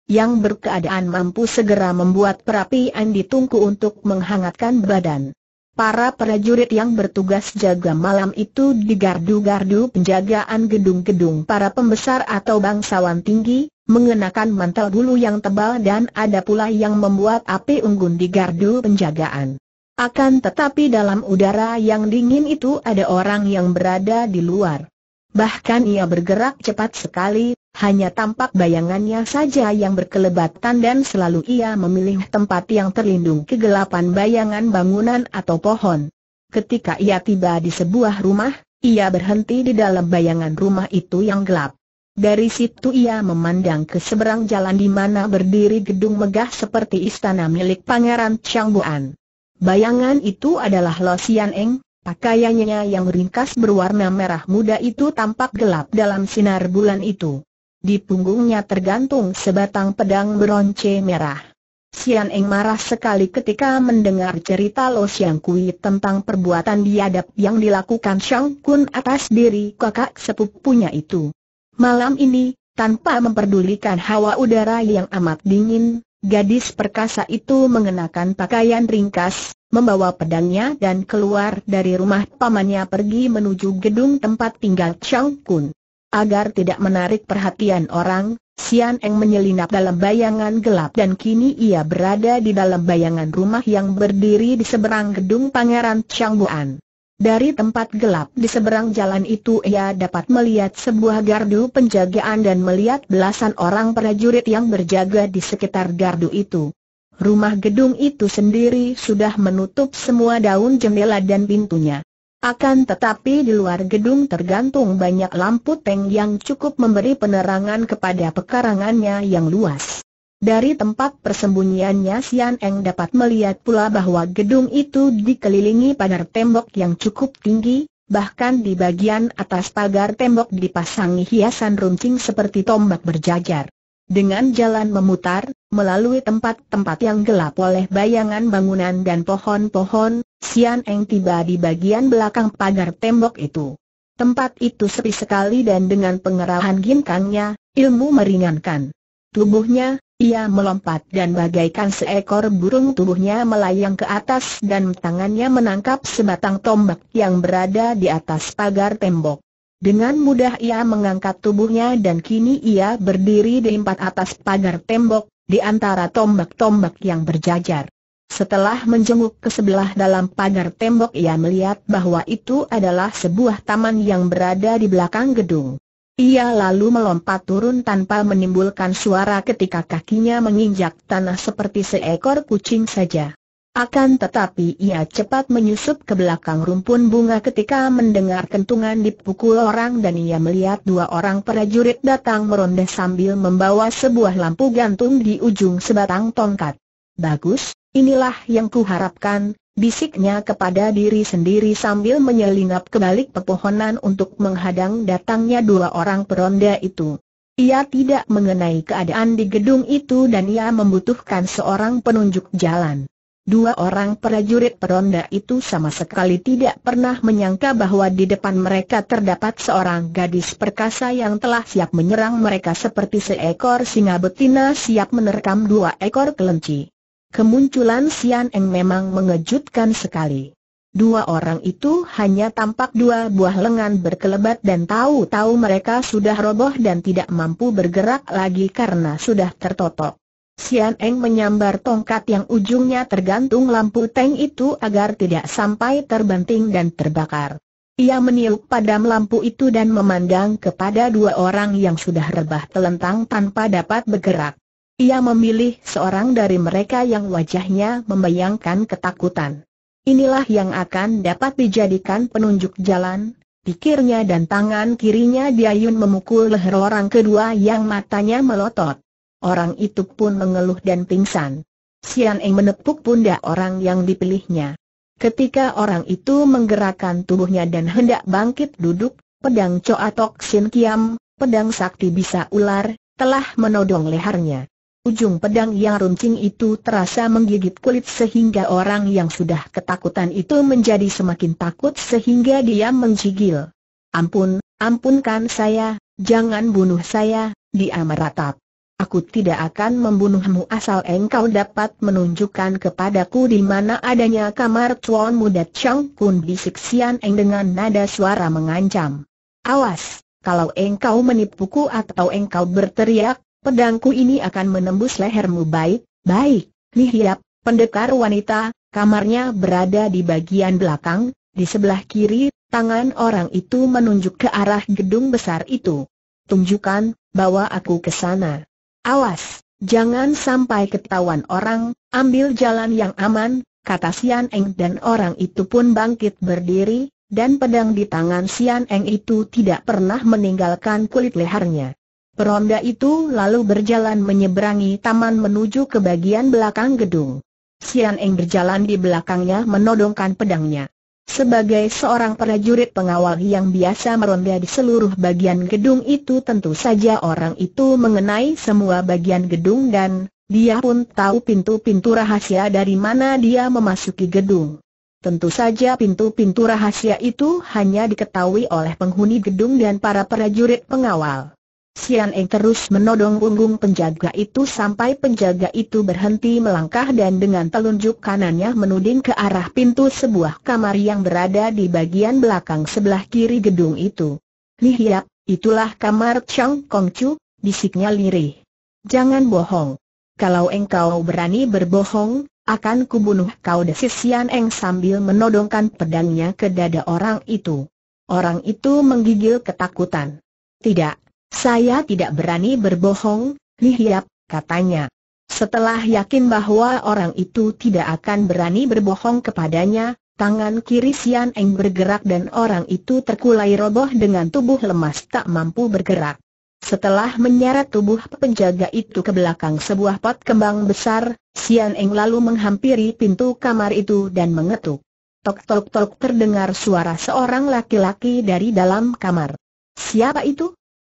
Yang berkeadaan mampu segera membuat perapian di tungku untuk menghangatkan badan. Para prajurit yang bertugas jaga malam itu di gardu gardu penjagaan gedung-gedung para pembesar atau bangsawan tinggi, mengenakan mantel bulu yang tebal dan ada pula yang membuat api unggun di gardu penjagaan. Akan tetapi dalam udara yang dingin itu ada orang yang berada di luar. Bahkan ia bergerak cepat sekali, hanya tampak bayangannya saja yang berkelebatan dan selalu ia memilih tempat yang terlindung kegelapan bayangan bangunan atau pohon. Ketika ia tiba di sebuah rumah, ia berhenti di dalam bayangan rumah itu yang gelap. Dari situ ia memandang ke seberang jalan di mana berdiri gedung megah seperti istana milik Pangeran Changbuan. Bayangan itu adalah Lo Sian Eng, pakaiannya yang ringkas berwarna merah muda itu tampak gelap dalam sinar bulan itu. Di punggungnya tergantung sebatang pedang beronce merah. Sian Eng marah sekali ketika mendengar cerita Lo Sian Kui tentang perbuatan diadap yang dilakukan Shang Kun atas diri kakak sepupunya itu. Malam ini, tanpa memperdulikan hawa udara yang amat dingin, Gadis perkasa itu mengenakan pakaian ringkas, membawa pedangnya dan keluar dari rumah pamannya pergi menuju gedung tempat tinggal Chang Kun. Agar tidak menarik perhatian orang, Sian Eng menyelinap dalam bayangan gelap dan kini ia berada di dalam bayangan rumah yang berdiri di seberang gedung Pangeran Chang Buan. Dari tempat gelap di seberang jalan itu ia dapat melihat sebuah gardu penjagaan dan melihat belasan orang prajurit yang berjaga di sekitar gardu itu. Rumah gedung itu sendiri sudah menutup semua daun jendela dan pintunya. Akan tetapi di luar gedung tergantung banyak lampu teng yang cukup memberi penerangan kepada pekarangannya yang luas. Dari tempat persembunyiannya Sian Eng dapat melihat pula bahwa gedung itu dikelilingi pagar tembok yang cukup tinggi, bahkan di bagian atas pagar tembok dipasangi hiasan runcing seperti tombak berjajar. Dengan jalan memutar, melalui tempat-tempat yang gelap oleh bayangan bangunan dan pohon-pohon, Sian Eng tiba di bagian belakang pagar tembok itu. Tempat itu sepi sekali dan dengan pengerahan ginkangnya, ilmu meringankan. Tubuhnya, ia melompat dan bagaikan seekor burung tubuhnya melayang ke atas dan tangannya menangkap sebatang tombak yang berada di atas pagar tembok. Dengan mudah ia mengangkat tubuhnya dan kini ia berdiri di empat atas pagar tembok, di antara tombak-tombak yang berjajar. Setelah menjenguk ke sebelah dalam pagar tembok ia melihat bahwa itu adalah sebuah taman yang berada di belakang gedung. Ia lalu melompat turun tanpa menimbulkan suara ketika kakinya menginjak tanah seperti seekor kucing saja. Akan tetapi ia cepat menyusup ke belakang rumpun bunga ketika mendengar kentungan dipukul orang dan ia melihat dua orang prajurit datang meronda sambil membawa sebuah lampu gantung di ujung sebatang tongkat. Bagus, inilah yang kuharapkan, Bisiknya kepada diri sendiri sambil menyelinap ke balik pepohonan untuk menghadang datangnya dua orang peronda itu. Ia tidak mengenai keadaan di gedung itu dan ia membutuhkan seorang penunjuk jalan. Dua orang prajurit peronda itu sama sekali tidak pernah menyangka bahwa di depan mereka terdapat seorang gadis perkasa yang telah siap menyerang mereka seperti seekor singa betina siap menerkam dua ekor kelinci. Kemunculan Sian Eng memang mengejutkan sekali. Dua orang itu hanya tampak dua buah lengan berkelebat dan tahu-tahu mereka sudah roboh dan tidak mampu bergerak lagi karena sudah tertotok. Sian Eng menyambar tongkat yang ujungnya tergantung lampu tank itu agar tidak sampai terbanting dan terbakar. Ia meniup padam lampu itu dan memandang kepada dua orang yang sudah rebah telentang tanpa dapat bergerak. Ia memilih seorang dari mereka yang wajahnya membayangkan ketakutan. Inilah yang akan dapat dijadikan penunjuk jalan, pikirnya dan tangan kirinya Diayun memukul leher orang kedua yang matanya melotot. Orang itu pun mengeluh dan pingsan. Sian Eng menepuk pundak orang yang dipilihnya. Ketika orang itu menggerakkan tubuhnya dan hendak bangkit duduk, pedang Coatok Sin Kiam, pedang sakti bisa ular, telah menodong lehernya. Ujung pedang yang runcing itu terasa menggigit kulit sehingga orang yang sudah ketakutan itu menjadi semakin takut sehingga dia menggigil. Ampun, ampunkan saya, jangan bunuh saya, dia meratap. Aku tidak akan membunuhmu asal engkau dapat menunjukkan kepadaku di mana adanya kamar tuan Muda Chang Kun bisik Sian Eng dengan nada suara mengancam. Awas, kalau engkau menipuku atau engkau berteriak, pedangku ini akan menembus lehermu baik, baik, lihiap, pendekar wanita, kamarnya berada di bagian belakang, di sebelah kiri, tangan orang itu menunjuk ke arah gedung besar itu. Tunjukkan, bawa aku ke sana. Awas, jangan sampai ketahuan orang, ambil jalan yang aman, kata Sian Eng dan orang itu pun bangkit berdiri, dan pedang di tangan Sian Eng itu tidak pernah meninggalkan kulit lehernya. Peronda itu lalu berjalan menyeberangi taman menuju ke bagian belakang gedung. Sian Eng berjalan di belakangnya menodongkan pedangnya. Sebagai seorang prajurit pengawal yang biasa meronda di seluruh bagian gedung itu tentu saja orang itu mengenai semua bagian gedung dan dia pun tahu pintu-pintu rahasia dari mana dia memasuki gedung. Tentu saja pintu-pintu rahasia itu hanya diketahui oleh penghuni gedung dan para prajurit pengawal. Sian Eng terus menodong punggung penjaga itu sampai penjaga itu berhenti melangkah dan dengan telunjuk kanannya menuding ke arah pintu sebuah kamar yang berada di bagian belakang sebelah kiri gedung itu. Lihat, ya, itulah kamar Chang Kong Chu, bisiknya lirih. Jangan bohong. Kalau engkau berani berbohong, akan kubunuh kau desis Sian Eng sambil menodongkan pedangnya ke dada orang itu. Orang itu menggigil ketakutan. Tidak, saya tidak berani berbohong, Lihiap, katanya. Setelah yakin bahwa orang itu tidak akan berani berbohong kepadanya, tangan kiri Sian Eng bergerak dan orang itu terkulai roboh dengan tubuh lemas tak mampu bergerak. Setelah menyeret tubuh penjaga itu ke belakang sebuah pot kembang besar, Sian Eng lalu menghampiri pintu kamar itu dan mengetuk. Tok-tok-tok terdengar suara seorang laki-laki dari dalam kamar. Siapa itu?